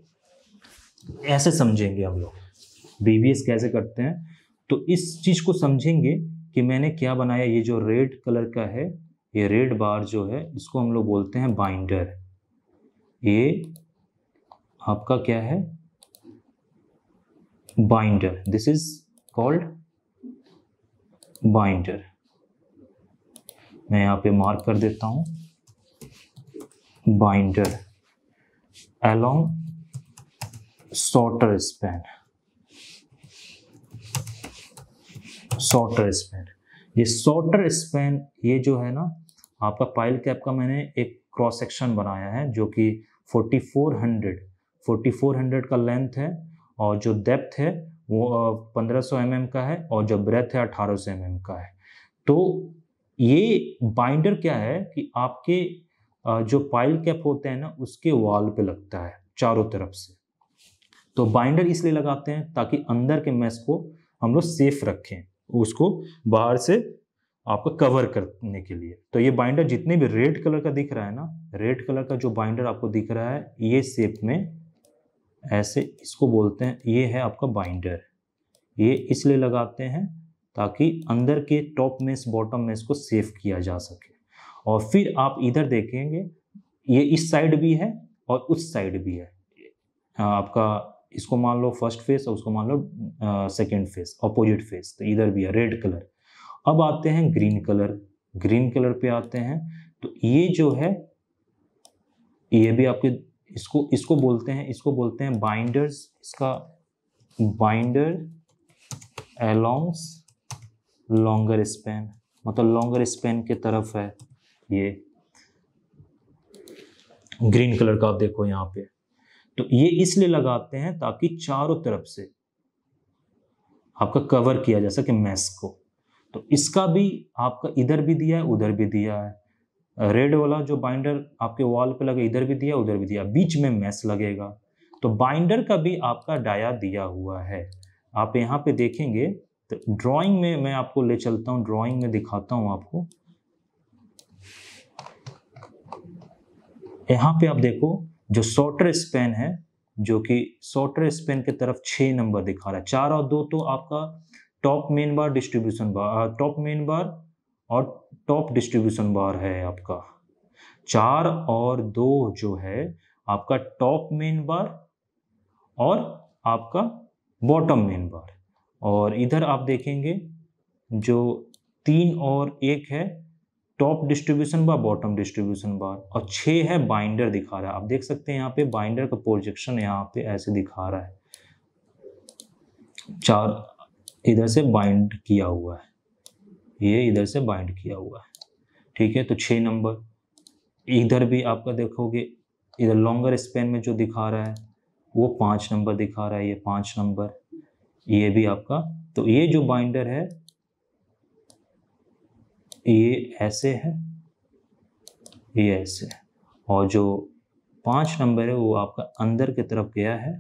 ऐसे समझेंगे हम लोग बी कैसे करते हैं तो इस चीज़ को समझेंगे कि मैंने क्या बनाया ये जो रेड कलर का है ये रेड बार जो है इसको हम लोग बोलते हैं बाइंडर ये आपका क्या है binder this is called binder मैं यहाँ पे मार्क कर देता हूँ binder along shorter span shorter span ये शॉर्टर स्पैन ये जो है ना आपका पाइल कैप का मैंने एक क्रॉस सेक्शन बनाया है जो कि 4400 4400 का लेंथ है और जो डेप्थ है वो 1500 सौ mm का है और जो ब्रेथ है 1800 सौ mm का है तो ये बाइंडर क्या है कि आपके जो पाइल कैप होते हैं ना उसके वॉल पे लगता है चारों तरफ से तो बाइंडर इसलिए लगाते हैं ताकि अंदर के मैस को हम लोग सेफ रखें उसको बाहर से आपका कवर करने के लिए तो ये बाइंडर जितने भी रेड कलर का दिख रहा है ना रेड कलर का जो बाइंडर आपको दिख रहा है ये शेप में ऐसे इसको बोलते हैं ये है आपका बाइंडर ये इसलिए लगाते हैं ताकि अंदर के टॉप में बॉटम में इसको सेफ किया जा सके और फिर आप इधर देखेंगे ये इस साइड भी है और उस साइड भी है हाँ, आपका इसको मान लो फर्स्ट फेस और उसको मान लो सेकेंड फेस अपोजिट फेस तो इधर भी है रेड कलर अब आते हैं ग्रीन कलर ग्रीन कलर पे आते हैं तो ये जो है ये भी आपके इसको इसको बोलते हैं इसको बोलते हैं बाइंडर्स इसका बाइंडर एलोंग्स लॉन्गर स्पेन मतलब लॉन्गर स्पेन के तरफ है ये ग्रीन कलर का आप देखो यहाँ पे तो ये इसलिए लगाते हैं ताकि चारों तरफ से आपका कवर किया जा सके मैस को तो इसका भी आपका इधर भी दिया है उधर भी दिया है रेड वाला जो बाइंडर आपके वॉल पे लगे इधर भी दिया उधर भी दिया बीच में मैस लगेगा तो बाइंडर का भी आपका डाया दिया हुआ है आप यहाँ पे देखेंगे तो ड्राइंग में मैं आपको ले चलता हूँ ड्राइंग में दिखाता हूँ आपको यहाँ पे आप देखो जो शॉर्टर स्पेन है जो कि शॉर्टर स्पेन की तरफ छः नंबर दिखा रहा है चार और दो तो आपका top main bar distribution bar top main bar और टॉप डिस्ट्रीब्यूशन बार है आपका चार और दो जो है आपका टॉप मेन बार और आपका बॉटम मेन बार और इधर आप देखेंगे जो तीन और एक है top distribution bar bottom distribution bar और छः है बाइंडर दिखा रहा है आप देख सकते हैं यहाँ पे बाइंडर का प्रोजेक्शन यहाँ पे ऐसे दिखा रहा है चार इधर से बाइंड किया हुआ है ये इधर से बाइंड किया हुआ है ठीक है तो छः नंबर इधर भी आपका देखोगे इधर लॉन्गर स्पेन में जो दिखा रहा है वो पाँच नंबर दिखा रहा है ये पाँच नंबर ये भी आपका तो ये जो बाइंडर है ये ऐसे है ये ऐसे है और जो पांच नंबर है वो आपका अंदर की तरफ गया है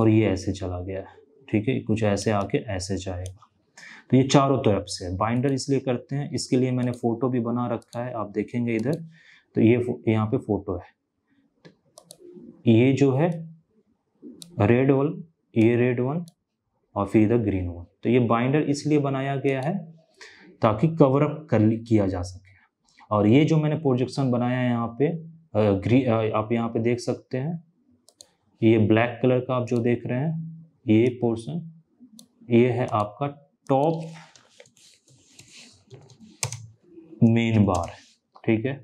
और ये ऐसे चला गया है ठीक है कुछ ऐसे आके ऐसे जाएगा तो ये चारों तरफ से बाइंडर इसलिए करते हैं इसके लिए मैंने फ़ोटो भी बना रखा है आप देखेंगे इधर तो ये यहाँ पे फोटो है ये जो है रेड वन ये रेड वन और फिर इधर ग्रीन वन तो ये बाइंडर इसलिए बनाया गया है ताकि अप कर किया जा सके और ये जो मैंने प्रोजेक्शन बनाया है यहाँ पे ग्री आप यहाँ पे देख सकते हैं ये ब्लैक कलर का आप जो देख रहे हैं ये पोर्शन ये है आपका टॉप मेन बार ठीक है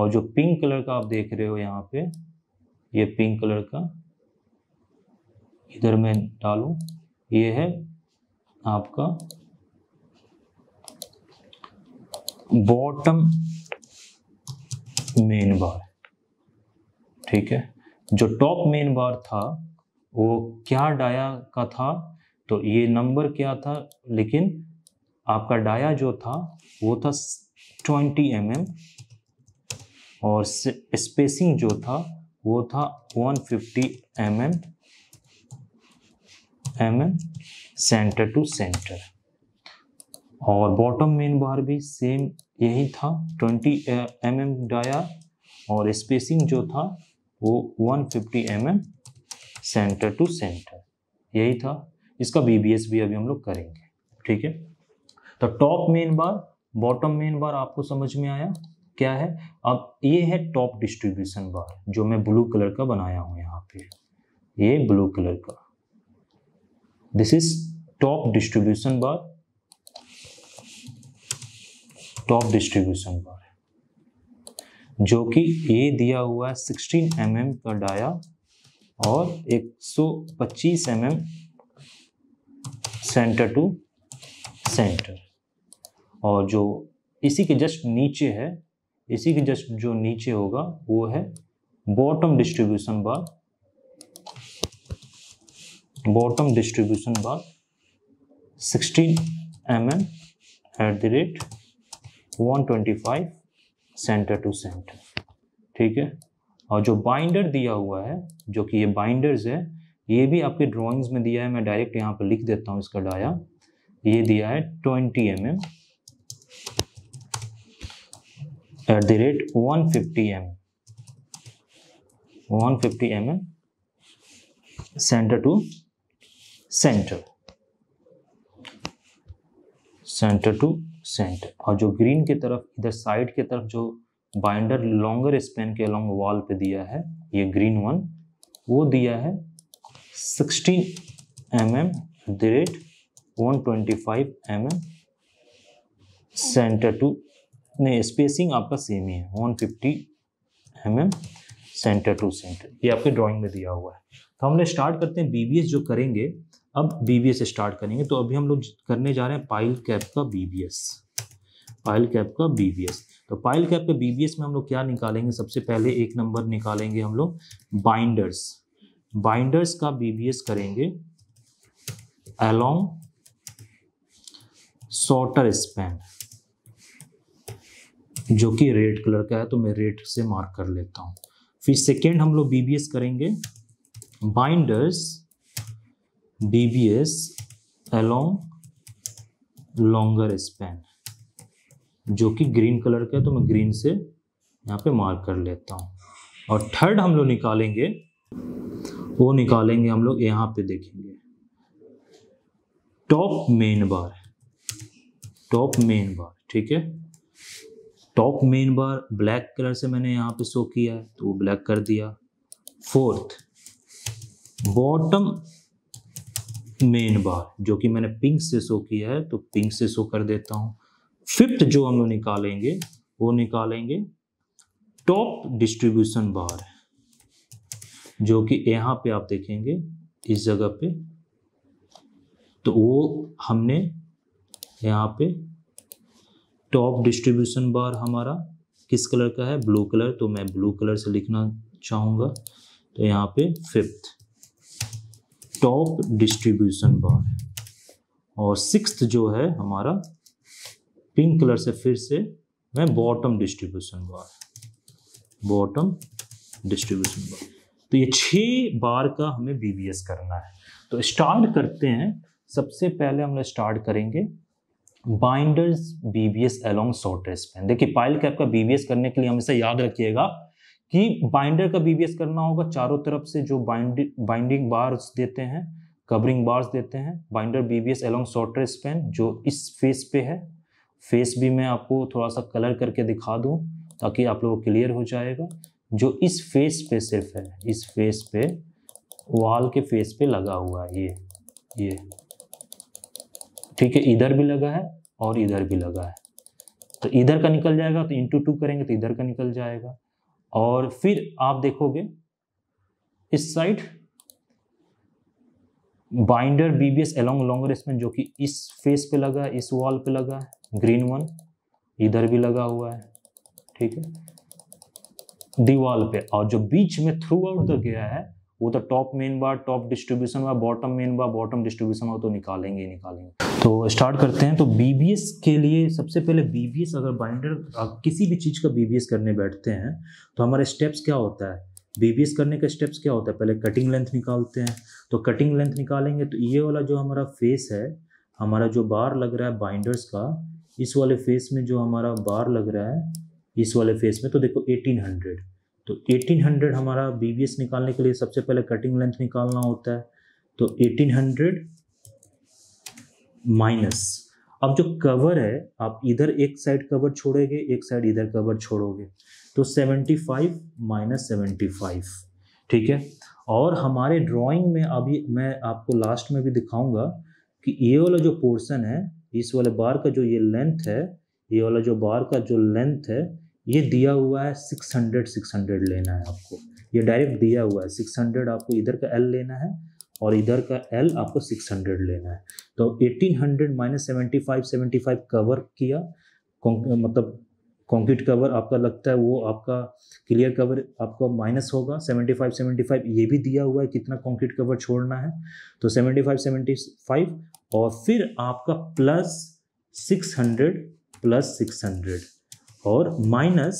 और जो पिंक कलर का आप देख रहे हो यहाँ पे ये पिंक कलर का इधर मैं डालू ये है आपका बॉटम मेन बार ठीक है जो टॉप मेन बार था वो क्या डाया का था तो ये नंबर क्या था लेकिन आपका डाया जो था वो था 20 एम mm और स्पेसिंग जो था वो था 150 fifty M M centre to centre और बॉटम मेन बार भी सेम यही था 20 एम एम डाया और स्पेसिंग जो था वो 150 fifty mm centre to centre यही था इसका बी भी अभी हम लोग करेंगे ठीक है तो top main bar bottom main bar आपको समझ में आया क्या है अब ये है टॉप डिस्ट्रीब्यूशन बार जो मैं ब्लू कलर का बनाया हूँ यहाँ पे ये ब्लू कलर का this is top distribution bar top distribution है जो कि ये दिया हुआ है सिक्सटीन एम mm का डाया और 125 M mm centre to centre और जो इसी के जस्ट नीचे है इसी के जस्ट जो नीचे होगा वो है bottom distribution bar bottom distribution bar 16 M M at the rate 125 centre to centre ठीक है और जो बाइंडर दिया हुआ है जो कि ये बाइंडर्स है ये भी आपके ड्राइंग्स में दिया है मैं डायरेक्ट यहाँ पर लिख देता हूँ इसका डाया ये दिया है 20 M M at the rate 150 fifty M one fifty M M centre to centre centre to centre और जो ग्रीन की तरफ इधर साइड की तरफ जो बाइंडर लॉन्गर स्पेन के अलॉन्ग वॉल पे दिया है ये ग्रीन वन वो दिया है 16 M M the rate one twenty five M M centre to नहीं स्पेसिंग आपका सेम ही है one fifty M M centre to centre ये आपके ड्राइंग में दिया हुआ है तो हम लोग स्टार्ट करते हैं बीबीएस जो करेंगे अब बी स्टार्ट करेंगे तो अभी हम लोग करने जा रहे हैं पाइल कैप का बी पाइल कैप का बी तो पाइल कैप के बी में हम लोग क्या निकालेंगे सबसे पहले एक नंबर निकालेंगे हम लोग बाइंडर्स बाइंडर्स का बी करेंगे अलोंग शॉर्टर स्पैन जो कि रेड कलर का है तो मैं रेड से मार्क कर लेता हूं फिर सेकेंड हम लोग बीबीएस करेंगे binders DBS along longer span जो कि ग्रीन कलर का है तो मैं ग्रीन से यहाँ पे मार्क कर लेता हूँ और थर्ड हम लोग निकालेंगे वो निकालेंगे हम लोग यहाँ पे देखेंगे top main bar top main bar ठीक है top main bar black colour से मैंने यहाँ पे शो किया है तो वो ब्लैक कर दिया fourth bottom main bar hmm. जो कि मैंने पिंक से शो किया है तो पिंक से शो कर देता हूँ फिफ्थ जो हम लोग निकालेंगे वो निकालेंगे टॉप डिस्ट्रीब्यूशन बार जो कि यहाँ पे आप देखेंगे इस जगह पे तो वो हमने यहाँ पे टॉप डिस्ट्रीब्यूशन बार हमारा किस कलर का है ब्लू कलर तो मैं ब्लू कलर से लिखना चाहूँगा तो यहाँ पे फिफ्थ टॉप डिस्ट्रीब्यूशन बार और सिक्स्थ जो है हमारा पिंक कलर से फिर से मैं bottom distribution bar bottom distribution bar तो ये छह बार का हमें बीबीएस करना है तो स्टार्ट करते हैं सबसे पहले हम लोग स्टार्ट करेंगे binders BBS along shorter span देखिए पाइल कैप का बीबीएस करने के लिए हमेशा याद रखिएगा कि बाइंडर का बीबीएस करना होगा चारों तरफ से जो बाइंड बाइंडिंग बार्स देते हैं कवरिंग बार्स देते हैं binder BBS along shorter span जो इस फेस पे है फेस भी मैं आपको थोड़ा सा कलर करके दिखा दूं ताकि आप लोगों को क्लियर हो जाएगा जो इस फेस पे सिर्फ है इस फेस पे वाल के फेस पे लगा हुआ है ये ये ठीक है इधर भी लगा है और इधर भी लगा है तो इधर का निकल जाएगा तो इंटू टू करेंगे तो इधर का निकल जाएगा और फिर आप देखोगे इस side binder BBS along longer इसमें जो कि इस फेस पे लगा है इस वॉल पे लगा है ग्रीन वन इधर भी लगा हुआ है ठीक है दीवाल पे और जो बीच में थ्रू आउट द गया है वो तो top main bar top distribution bar bottom main bar bottom distribution bar तो निकालेंगे ही निकालेंगे तो स्टार्ट करते हैं तो बी के लिए सबसे पहले बी अगर बाइंडर किसी भी चीज़ का बी करने बैठते हैं तो हमारे स्टेप्स क्या होता है बी करने का स्टेप्स क्या होता है पहले कटिंग लेंथ निकालते हैं तो कटिंग लेंथ निकालेंगे तो ये वाला जो हमारा फेस है हमारा जो बार लग रहा है बाइंडर्स का इस वाले फेस में जो हमारा बार लग रहा है इस वाले फेस में तो देखो 1800 तो 1800 हमारा बीबीएस निकालने के लिए सबसे पहले कटिंग लेंथ निकालना होता है तो 1800 माइनस अब जो कवर है आप इधर एक साइड कवर छोड़ोगे एक साइड इधर कवर छोड़ोगे तो 75 माइनस सेवेंटी ठीक है और हमारे ड्राइंग में अभी मैं आपको लास्ट में भी दिखाऊंगा कि ये वाला जो पोर्शन है इस वाले बार का जो ये लेंथ है ये वाला जो बार का जो लेंथ है ये दिया हुआ है सिक्स हंड्रेड सिक्स हंड्रेड लेना है आपको ये डायरेक्ट दिया हुआ है सिक्स हंड्रेड आपको इधर का एल लेना है और इधर का एल आपको सिक्स हंड्रेड लेना है तो eighteen hundred minus seventy five seventy five cover किया मतलब कॉन्क्रीट कवर आपका लगता है वो आपका क्लियर कवर आपका माइनस होगा सेवेंटी फाइव सेवेंटी फाइव ये भी दिया हुआ है कितना कॉन्क्रीट कवर छोड़ना है तो सेवेंटी फाइव सेवेंटी फाइव और फिर आपका plus six hundred plus six hundred और माइनस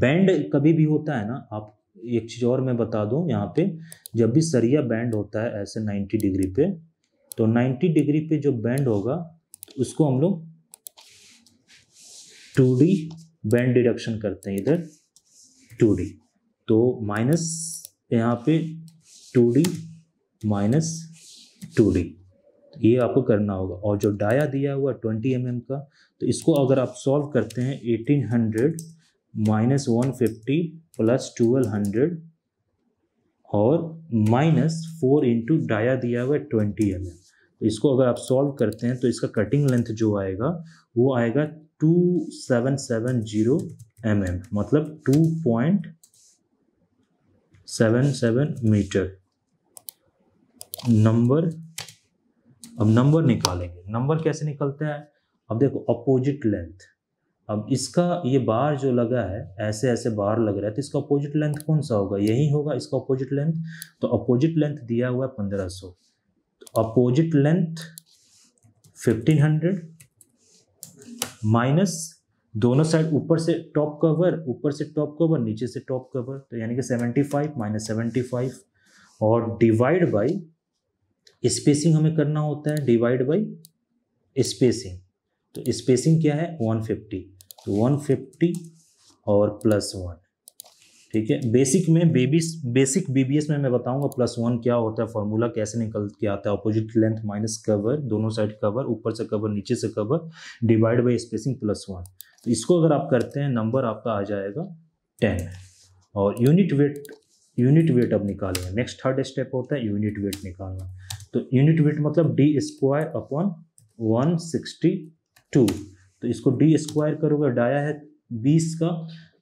बैंड कभी भी होता है ना आप एक चीज़ और मैं बता दूं यहाँ पे जब भी सरिया बैंड होता है ऐसे 90 डिग्री पे तो 90 डिग्री पे जो बैंड होगा उसको हम लोग टू डी बैंड डिडक्शन करते हैं इधर टू डी तो माइनस यहाँ पे two D minus two D ये आपको करना होगा और जो डाया दिया हुआ ट्वेंटी एम mm का तो इसको अगर आप सॉल्व करते हैं eighteen hundred minus one fifty plus twelve hundred और माइनस फोर इंटू डाया दिया हुआ ट्वेंटी एम एम तो इसको अगर आप सॉल्व करते हैं तो इसका कटिंग लेंथ जो आएगा वो आएगा two seven seven zero M M मतलब two point seven seven metre number अब नंबर निकालेंगे नंबर कैसे निकलता है अब देखो अपोजिट लेंथ अब इसका ये बार जो लगा है ऐसे ऐसे बार लग रहा है तो इसका अपोजिट लेंथ कौन सा होगा यही होगा इसका अपोजिट लेंथ तो अपोजिट लेंथ दिया हुआ है पंद्रह सौ तो opposite length fifteen hundred minus दोनों साइड ऊपर से टॉप कवर ऊपर से टॉप कवर नीचे से टॉप कवर तो यानी कि seventy five minus seventy five और डिवाइड बाई स्पेसिंग हमें करना होता है डिवाइड बाई स्पेसिंग तो स्पेसिंग क्या है 150 तो 150 और प्लस वन ठीक है बेसिक में बेबीस बेसिक बीबीएस में मैं बताऊंगा प्लस वन क्या होता है फॉर्मूला कैसे निकल के आता है अपोजिट लेंथ माइनस कवर दोनों साइड कवर ऊपर से कवर नीचे से cover divide by spacing plus one तो इसको अगर आप करते हैं नंबर आपका आ जाएगा टेन और यूनिट वेट यूनिट वेट अब निकालेंगे नेक्स्ट थर्ड स्टेप होता है यूनिट वेट निकालना तो यूनिट वेट मतलब D square upon one sixty two तो इसको डी स्क्वायर करोगे डाया है बीस का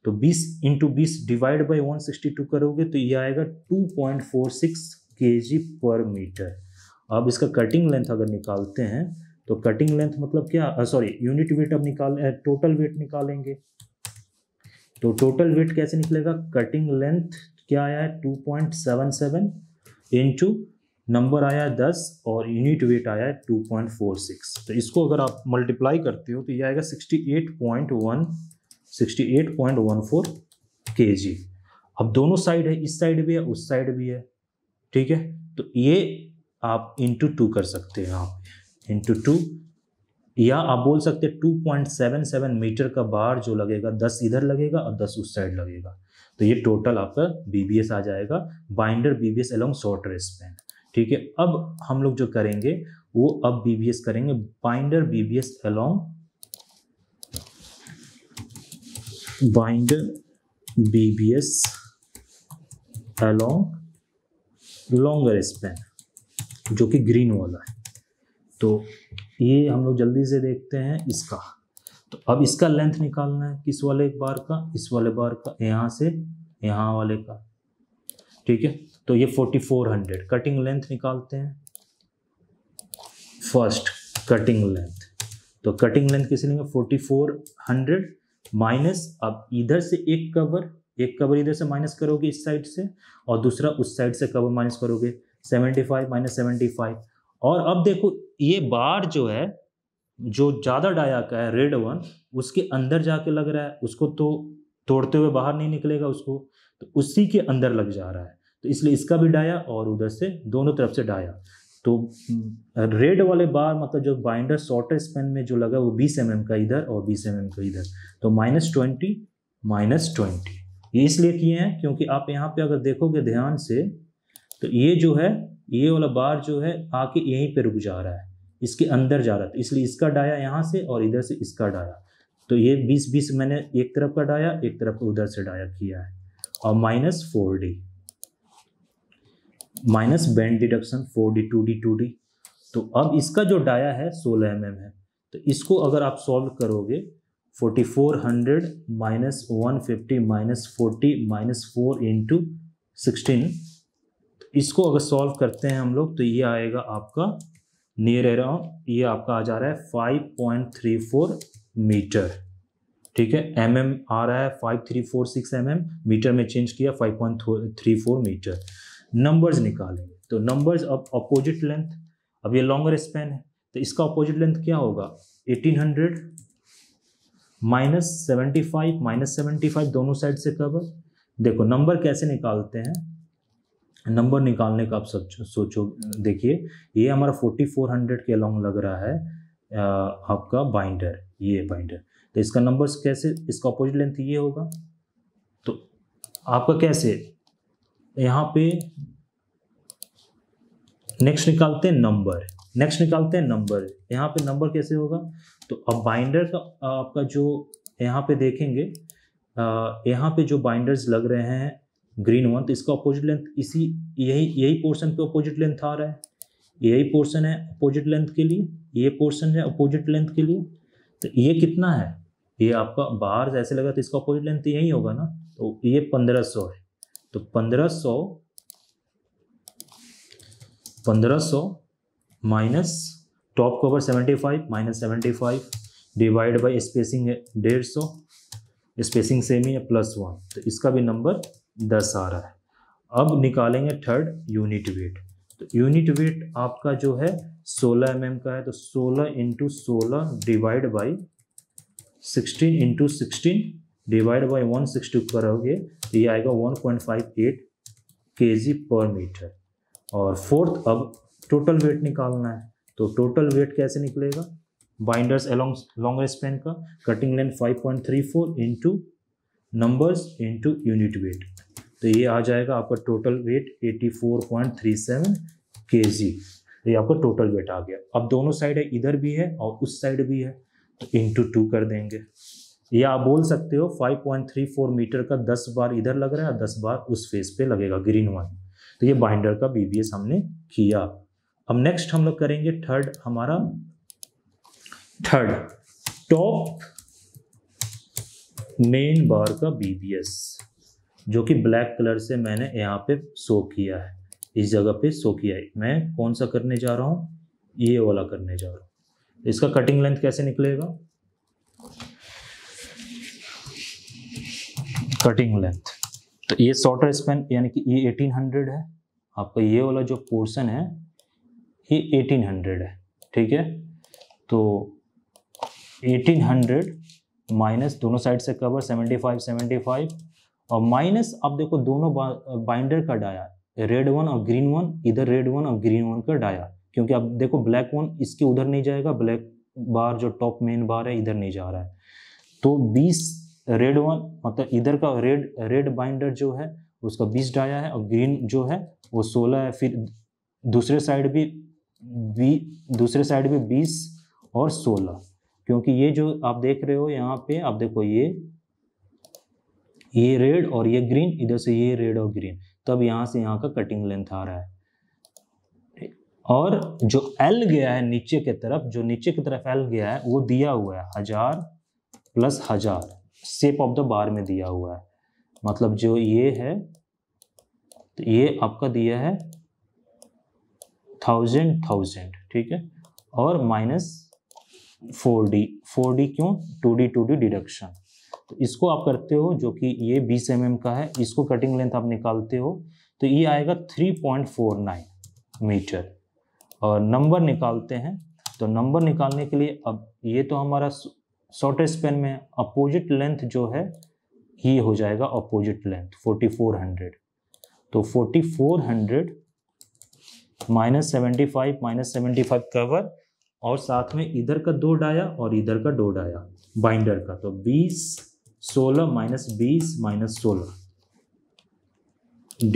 तो बीस इंटू बीस divide by one sixty two करोगे तो ये आएगा टू पॉइंट फोर सिक्स के जी पर मीटर अब इसका कटिंग लेंथ अगर निकालते हैं तो कटिंग लेंथ मतलब क्या सॉरी यूनिट वेट अब निकाल टोटल वेट निकालेंगे तो टोटल वेट कैसे निकलेगा कटिंग लेंथ क्या आया है two point seven seven into number आया है दस और यूनिट वेट आया है टू पॉइंट फोर सिक्स तो इसको अगर आप मल्टीप्लाई करते हो तो ये आएगा sixty eight point one sixty eight point one four K G अब दोनों साइड है इस साइड भी है उस साइड भी है ठीक है तो ये आप इंटू टू कर सकते हैं आप इंटू टू या आप बोल सकते हैं two point seven seven metre का बार जो लगेगा दस इधर लगेगा और दस उस साइड लगेगा तो ये टोटल आपका बीबीएस आ जाएगा binder BBS B along short race pen ठीक है अब हम लोग जो करेंगे वो अब बीबीएस करेंगे binder BBS along binder BBS along longer span जो कि ग्रीन वाला है तो ये हम लोग जल्दी से देखते हैं इसका तो अब इसका लेंथ निकालना है किस वाले बार का इस वाले बार का यहां से यहां वाले का ठीक है तो ये 4400 कटिंग लेंथ निकालते हैं फर्स्ट कटिंग लेंथ तो कटिंग लेंथ किसे लेंगे 4400 माइनस अब इधर से एक कवर एक कवर इधर से माइनस करोगे इस साइड से और दूसरा उस साइड से कवर माइनस करोगे 75 माइनस सेवेंटी और अब देखो ये बार जो है जो ज़्यादा डाया का है रेड वन उसके अंदर जाके लग रहा है उसको तो तोड़ते हुए बाहर नहीं निकलेगा उसको तो उसी के अंदर लग जा रहा है तो इसलिए इसका भी डाया और उधर से दोनों तरफ से डाया तो रेड वाले बार मतलब जो बाइंडर शॉर्टर स्पेन में जो लगा वो बीस एम mm का इधर और बीस एम mm का इधर तो माइनस ट्वेंटी माइनस ट्वेंटी ये इसलिए किए हैं क्योंकि आप यहाँ पे अगर देखोगे ध्यान से तो ये जो है ये वाला बार जो है आके यहीं पे रुक जा रहा है इसके अंदर जा रहा है तो इसलिए इसका डाया यहाँ से और इधर से इसका डाया तो ये बीस बीस मैंने एक तरफ का डाया एक तरफ उधर से डाया किया है और minus four D minus bend deduction four D two D two D तो अब इसका जो डाया है सोलह एम mm है तो इसको अगर आप सॉल्व करोगे forty four hundred minus one fifty minus forty minus four into sixteen इसको अगर सॉल्व करते हैं हम लोग तो ये आएगा आपका नियर अराउंड ये आपका आ जा रहा है five point three four metre ठीक है एम mm आ रहा है five three four six M metre में चेंज किया five point three four metre numbers निकालेंगे तो नंबर्स अब अपोजिट लेंथ अब ये लॉन्गर स्पेन है तो इसका अपोजिट लेंथ क्या होगा 1800 hundred minus seventy five minus seventy five दोनों साइड से कवर देखो नंबर कैसे निकालते हैं नंबर निकालने का आप सब सोचो देखिए ये हमारा फोर्टी फोर हंड्रेड के अलोंग लग रहा है आपका बाइंडर ये बाइंडर तो इसका नंबर्स कैसे इसका अपोजिट लेंथ ये होगा तो आपका कैसे तो यहाँ पे नेक्स्ट निकालते हैं नंबर नेक्स्ट निकालते हैं नंबर यहाँ पे नंबर कैसे होगा तो अब बाइंडर का आपका जो यहाँ पे देखेंगे यहाँ पे जो बाइंडर्स लग रहे हैं ग्रीन वन तो इसका अपोजिट लेंथ इसी यही यही पोर्शन पे अपोजिट लेंथ आ रहा है यही पोर्शन है अपोजिट लेंथ के लिए ये पोर्शन है अपोजिट लेंथ के लिए तो ये कितना है ये आपका बाहर जैसे लगा तो इसका अपोजिट लेंथ यही होगा ना तो ये पंद्रह सौ है तो पंद्रह सौ पंद्रह सौ minus top cover seventy five minus seventy five divide by spacing है डेढ़ सौ स्पेसिंग सेमी है प्लस वन तो इसका भी नंबर दस आ रहा है अब निकालेंगे थर्ड यूनिट वेट तो यूनिट वेट आपका जो है 16 एम का है तो 16 इंटू सोलह divide by 16 into sixteen divide by one sixty करोगे ये आएगा 1.58 केजी पर मीटर और फोर्थ अब टोटल वेट निकालना है तो टोटल वेट कैसे निकलेगा बाइंडर्स अलॉन्ग लॉन्ग स्पेन का cutting length 5.34 point three four into numbers into unit weight तो ये आ जाएगा आपका टोटल वेट 84.37 फोर तो ये आपका टोटल वेट आ गया अब दोनों साइड है इधर भी है और उस साइड भी है तो इंटू टू कर देंगे ये आप बोल सकते हो 5.34 मीटर का 10 बार इधर लग रहा है दस बार उस फेस पे लगेगा ग्रीन वन तो ये बाइंडर का बीबीएस हमने किया अब नेक्स्ट हम लोग करेंगे थर्ड हमारा थर्ड टॉप मेन बार का बीबीएस जो कि ब्लैक कलर से मैंने यहाँ पे शो किया है इस जगह पे शो किया है मैं कौन सा करने जा रहा हूँ ये वाला करने जा रहा हूँ इसका कटिंग लेंथ कैसे निकलेगा कटिंग लेंथ तो ये शॉर्टर स्पेन यानी कि ये 1800 है आपका ये वाला जो पोर्शन है ये 1800 है ठीक है तो 1800 माइनस दोनों साइड से कवर 75 75 और माइनस आप देखो दोनों बा, बाइंडर का डाया रेड वन और ग्रीन वन इधर रेड वन और ग्रीन वन का डाया क्योंकि आप देखो ब्लैक वन इसके उधर नहीं जाएगा ब्लैक बार जो टॉप मेन बार है इधर नहीं जा रहा है तो 20 रेड वन मतलब इधर का रेड रेड बाइंडर जो है उसका बीस डाया है और ग्रीन जो है वो सोलह है फिर दूसरे साइड भी बी दूसरे साइड भी बीस और सोलह क्योंकि ये जो आप देख रहे हो यहाँ पे आप देखो ये ये रेड और ये ग्रीन इधर से ये रेड और ग्रीन तब तो यहाँ से यहाँ का कटिंग लेंथ आ रहा है और जो एल गया है नीचे की तरफ जो नीचे की तरफ एल गया है वो दिया हुआ है हजार प्लस हजार शेप ऑफ द बार में दिया हुआ है मतलब जो ये है तो ये आपका दिया है थाउजेंड थाउजेंड ठीक है और minus four D four D क्यों two D two D deduction तो इसको आप करते हो जो कि ये बीस एम mm का है इसको कटिंग लेंथ आप निकालते हो तो ये आएगा three point four nine metre और नंबर निकालते हैं तो नंबर निकालने के लिए अब ये तो हमारा शॉर्टेज स्पेन में अपोजिट लेंथ जो है ये हो जाएगा अपोजिट लेंथ 4400 तो 4400 minus seventy five minus seventy five cover और साथ में इधर का दो डाया और इधर का दो डाया बाइंडर का तो 20 16 माइनस बीस माइनस सोलह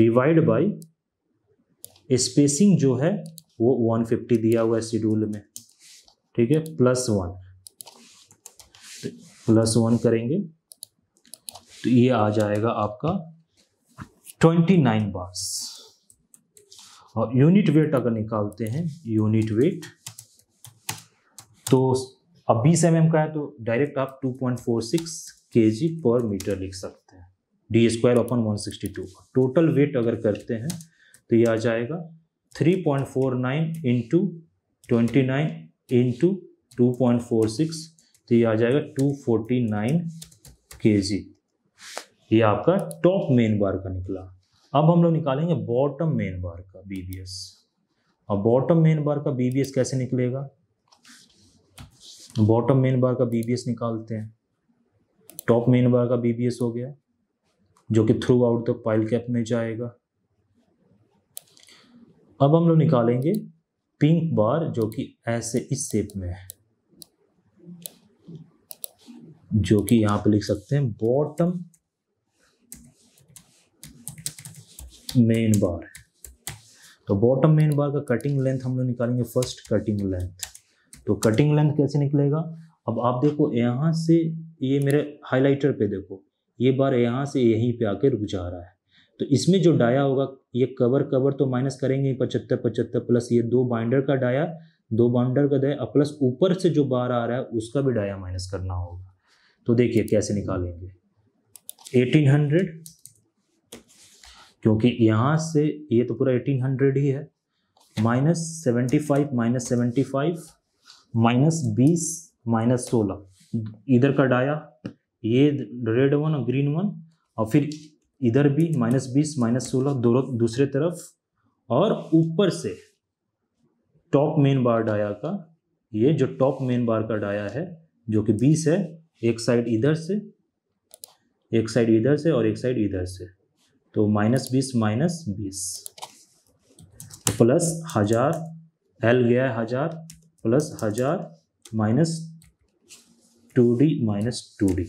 डिवाइड बाई स्पेसिंग जो है वो 150 दिया हुआ है शेड्यूल में ठीक है प्लस वन प्लस वन करेंगे तो ये आ जाएगा आपका ट्वेंटी नाइन बार्स और यूनिट वेट अगर निकालते हैं यूनिट वेट तो अब बीस एम का है तो डायरेक्ट आप टू पॉइंट फोर सिक्स के जी पर मीटर लिख सकते हैं डी स्क्वायर अपन one sixty two total weight अगर करते हैं तो ये आ जाएगा three point four nine into twenty nine into two point four six तो ये आ जाएगा 249 फोर्टी ये आपका टॉप मेन बार का निकला अब हम लोग निकालेंगे बॉटम मेन बार का बीबीएस और बॉटम मेन बार का बीबीएस कैसे निकलेगा बॉटम मेन बार का बीबीएस निकालते हैं टॉप मेन बार का बीबीएस हो गया जो कि थ्रू आउट द तो पाइल कैप में जाएगा अब हम लोग निकालेंगे पिंक बार जो कि ऐसे इस शेप में है जो कि यहां पे लिख सकते हैं बॉटम मेन बार तो बॉटम मेन बार का कटिंग लेंथ हम लोग निकालेंगे फर्स्ट कटिंग लेंथ तो कटिंग लेंथ कैसे निकलेगा अब आप देखो यहां से ये मेरे हाईलाइटर पे देखो ये बार यहां से यहीं पे आके रुक जा रहा है तो इसमें जो डाया होगा ये कवर कवर तो माइनस करेंगे पचहत्तर पचहत्तर प्लस ये दो बाइंडर का डाया दो बाइंडर का डाया प्लस ऊपर से जो बार आ रहा है उसका भी डाया माइनस करना होगा तो देखिए कैसे निकालेंगे 1800 क्योंकि यहां से ये तो पूरा 1800 ही है minus seventy five minus seventy five minus बीस माइनस सोलह इधर का डाया ये रेड वन और ग्रीन वन और फिर इधर भी माइनस बीस माइनस सोलह दूसरे तरफ और ऊपर से टॉप मेन बार डाया का ये जो टॉप मेन बार का डाया है जो कि बीस है एक साइड इधर से एक साइड इधर से और एक साइड इधर से तो माइनस बीस माइनस बीस तो प्लस हज़ार एल गया है हज़ार प्लस हज़ार minus two D minus two D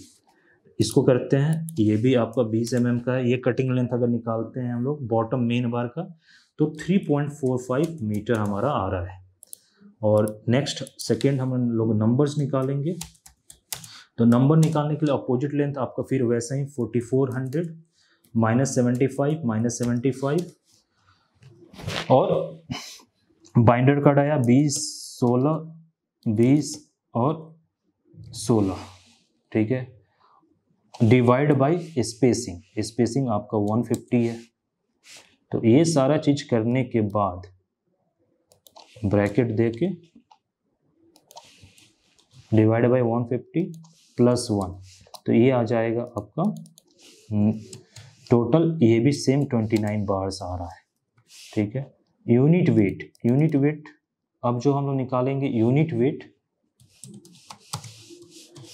इसको करते हैं ये भी आपका 20 एम mm का है ये कटिंग लेंथ अगर निकालते हैं हम लोग बॉटम मेन बार का तो 3.45 मीटर हमारा आ रहा है और नेक्स्ट सेकेंड हम लोग नंबर्स निकालेंगे तो नंबर निकालने के लिए अपोजिट लेंथ आपका फिर वैसा ही forty four hundred minus seventy five minus seventy five और बाइंडर का डाया बीस सोलह बीस और सोलह ठीक है डिवाइड बाय स्पेसिंग स्पेसिंग आपका 150 है तो ये सारा चीज करने के बाद ब्रैकेट दे के डिवाइड बाय 150 प्लस वन तो ये आ जाएगा आपका टोटल हम्म, ये भी सेम ट्वेंटी नाइन बार्स आ रहा है ठीक है यूनिट वेट यूनिट वेट अब जो हम लोग निकालेंगे यूनिट वेट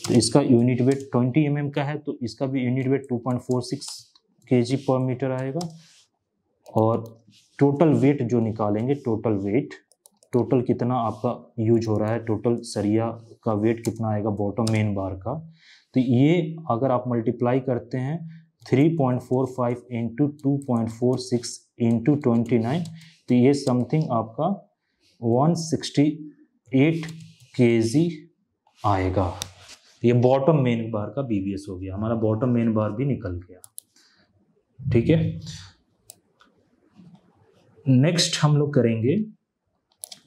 तो इसका यूनिट वेट 20 एम mm का है तो इसका भी unit weight 2.46 kg per metre आएगा और टोटल वेट जो निकालेंगे टोटल वेट टोटल कितना आपका यूज हो रहा है टोटल सरिया का वेट कितना आएगा बॉटम मेन बार का तो ये अगर आप मल्टीप्लाई करते हैं 3.45 point four five into two point four six into twenty nine तो ये समथिंग आपका 168 केजी आएगा ये बॉटम मेन बार का बीबीएस हो गया हमारा बॉटम मेन बार भी निकल गया ठीक है नेक्स्ट हम लोग करेंगे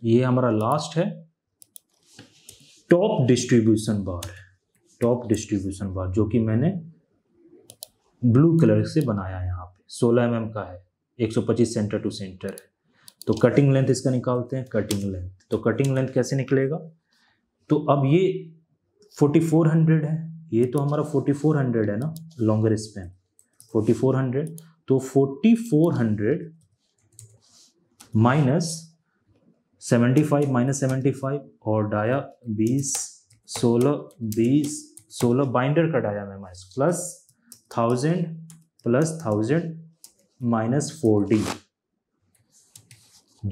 ये हमारा लास्ट है top distribution bar top distribution bar जो कि मैंने ब्लू कलर से बनाया है यहाँ पे 16 एम mm का है 125 सेंटर टू सेंटर है तो कटिंग लेंथ इसका निकालते हैं कटिंग लेंथ तो कटिंग लेंथ कैसे निकलेगा तो अब ये 4400 है ये तो हमारा 4400 है ना लॉन्गर स्पेन 4400 तो 4400 minus seventy five minus seventy five और डाया बीस सोलह बीस सोलह बाइंडर का डाया में हमारे plus thousand plus thousand minus four D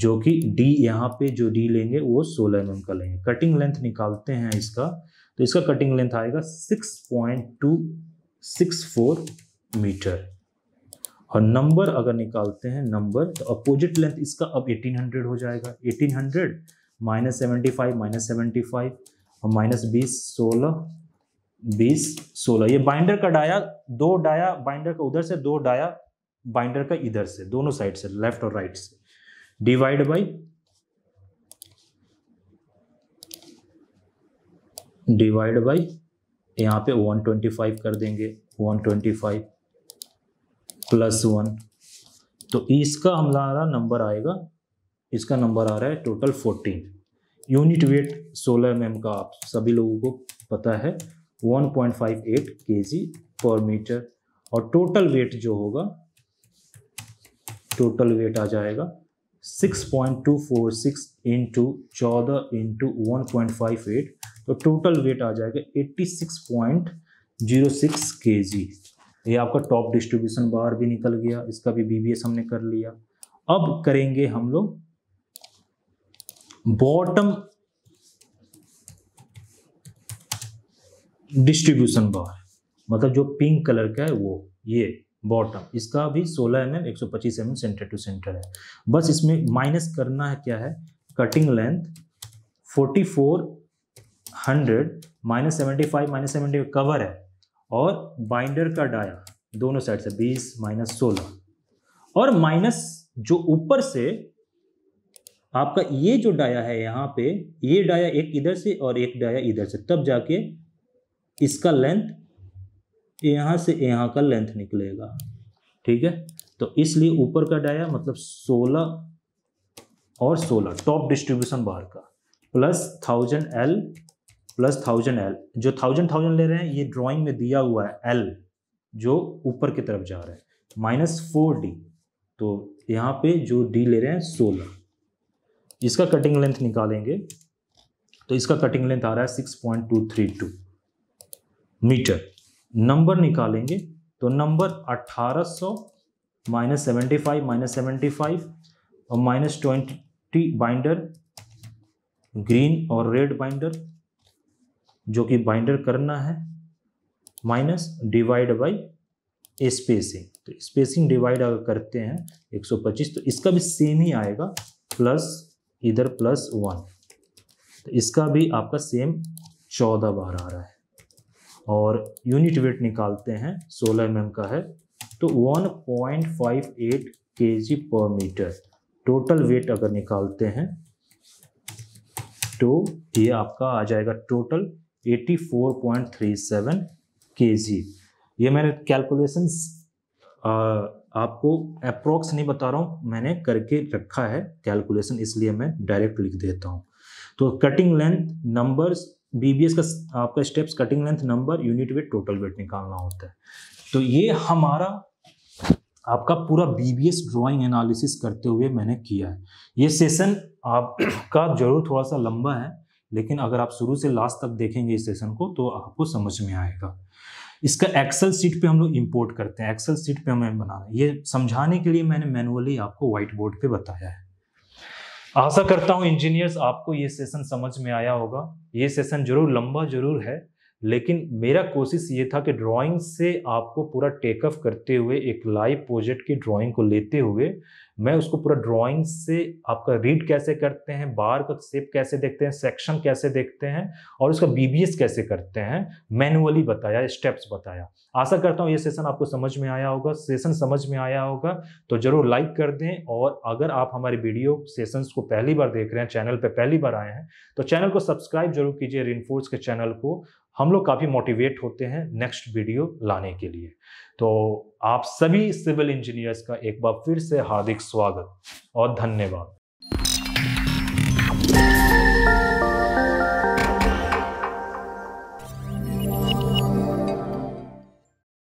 जो कि डी यहाँ पे जो डी लेंगे वो सोलह एम का लेंगे कटिंग लेंथ निकालते हैं इसका तो इसका कटिंग लेंथ आएगा six point two six four metre और नंबर अगर निकालते हैं नंबर तो अपोजिट लेंथ इसका अब 1800 हो जाएगा 1800 hundred minus seventy five minus seventy five और माइनस बीस सोलह बीस सोलह ये बाइंडर का डाया दो डाया बाइंडर का उधर से दो डाया बाइंडर का इधर से दोनों साइड से लेफ्ट और राइट से डिवाइड बाई डिवाइड बाई यहाँ पे 125 कर देंगे 125 प्लस वन तो इसका हमारा नंबर आएगा इसका नंबर आ रहा है टोटल फोर्टीन यूनिट वेट सोलह एम का आप सभी लोगों को पता है 1.58 केजी पर मीटर और टोटल वेट जो होगा टोटल वेट आ जाएगा 6.246 इंटू चौदह इंटू वन तो टोटल वेट आ जाएगा 86.06 जी ये आपका टॉप डिस्ट्रीब्यूशन बाहर भी निकल गया इसका भी बीबीएस हमने कर लिया अब करेंगे हम लोग बॉटम डिस्ट्रीब्यूशन बार मतलब जो पिंक कलर का है वो ये बॉटम इसका भी 16 एम एम एक सौ पच्चीस M M centre to centre है बस इसमें माइनस करना है क्या है cutting length 4400 four hundred minus seventy five minus seventy cover है और बाइंडर का डाया दोनों साइड से बीस माइनस सोलह और माइनस जो ऊपर से आपका ये जो डाया है यहाँ पे ये डाया एक इधर से और एक डाया इधर से तब जाके इसका लेंथ यहाँ से यहाँ का लेंथ निकलेगा ठीक है तो इसलिए ऊपर का डाया मतलब 16 और 16 टॉप डिस्ट्रीब्यूशन बार का plus thousand L plus thousand L जो थाउजेंड थाउजेंड ले रहे हैं ये ड्राइंग में दिया हुआ है एल जो ऊपर की तरफ जा रहा है माइनस फोर डी तो यहाँ पे जो डी ले रहे हैं सोलह इसका कटिंग लेंथ निकालेंगे तो इसका कटिंग लेंथ आ रहा है six point two three two metre number निकालेंगे तो नंबर अट्ठारह सौ minus seventy five minus seventy five और माइनस ट्वेंटी बाइंडर ग्रीन और रेड बाइंडर जो कि बाइंडर करना है माइनस डिवाइड बाई स्पेसिंग तो स्पेसिंग डिवाइड अगर करते हैं 125 तो इसका भी सेम ही आएगा प्लस इधर प्लस वन तो इसका भी आपका सेम चौदह बार आ रहा है और यूनिट वेट निकालते हैं 16 एम mm का है तो 1.58 पॉइंट पर मीटर टोटल वेट अगर निकालते हैं तो ये आपका आ जाएगा टोटल 84.37 kg ये मैंने कैलकुलेशन आपको अप्रोक्स नहीं बता रहा हूँ मैंने करके रखा है कैलकुलेशन इसलिए मैं डायरेक्ट लिख देता हूँ तो कटिंग लेंथ नंबर्स बीबीएस का आपका steps cutting length number unit weight total weight निकालना होता है तो ये हमारा आपका पूरा बीबीएस ड्राइंग एनालिसिस करते हुए मैंने किया है ये सेशन आपका जरूर थोड़ा सा लंबा है लेकिन अगर आप शुरू से लास्ट तक देखेंगे इस सेशन को तो आपको समझ में आएगा इसका एक्सेल सीट पे हम लोग इंपोर्ट करते हैं एक्सेल सीट पे हमें बनाना है ये समझाने के लिए मैंने मैनुअली आपको व्हाइट बोर्ड पे बताया है आशा करता हूँ इंजीनियर्स आपको ये सेशन समझ में आया होगा ये सेशन जरूर लंबा जरूर है लेकिन मेरा कोशिश ये था कि ड्राइंग से आपको पूरा टेक ऑफ करते हुए एक लाइव प्रोजेक्ट की ड्राइंग को लेते हुए मैं उसको पूरा ड्राइंग से आपका रीड कैसे करते हैं बार का सेप कैसे देखते हैं सेक्शन कैसे देखते हैं और उसका बीबीएस कैसे करते हैं मैनुअली बताया स्टेप्स बताया आशा करता हूँ ये सेशन आपको समझ में आया होगा सेशन समझ में आया होगा तो ज़रूर लाइक कर दें और अगर आप हमारे वीडियो सेशंस को पहली बार देख रहे हैं चैनल पर पहली बार आए हैं तो चैनल को सब्सक्राइब जरूर कीजिए रिनफोर्स के चैनल को हम लोग काफ़ी मोटिवेट होते हैं नेक्स्ट वीडियो लाने के लिए तो आप सभी सिविल इंजीनियर्स का एक बार फिर से हार्दिक स्वागत और धन्यवाद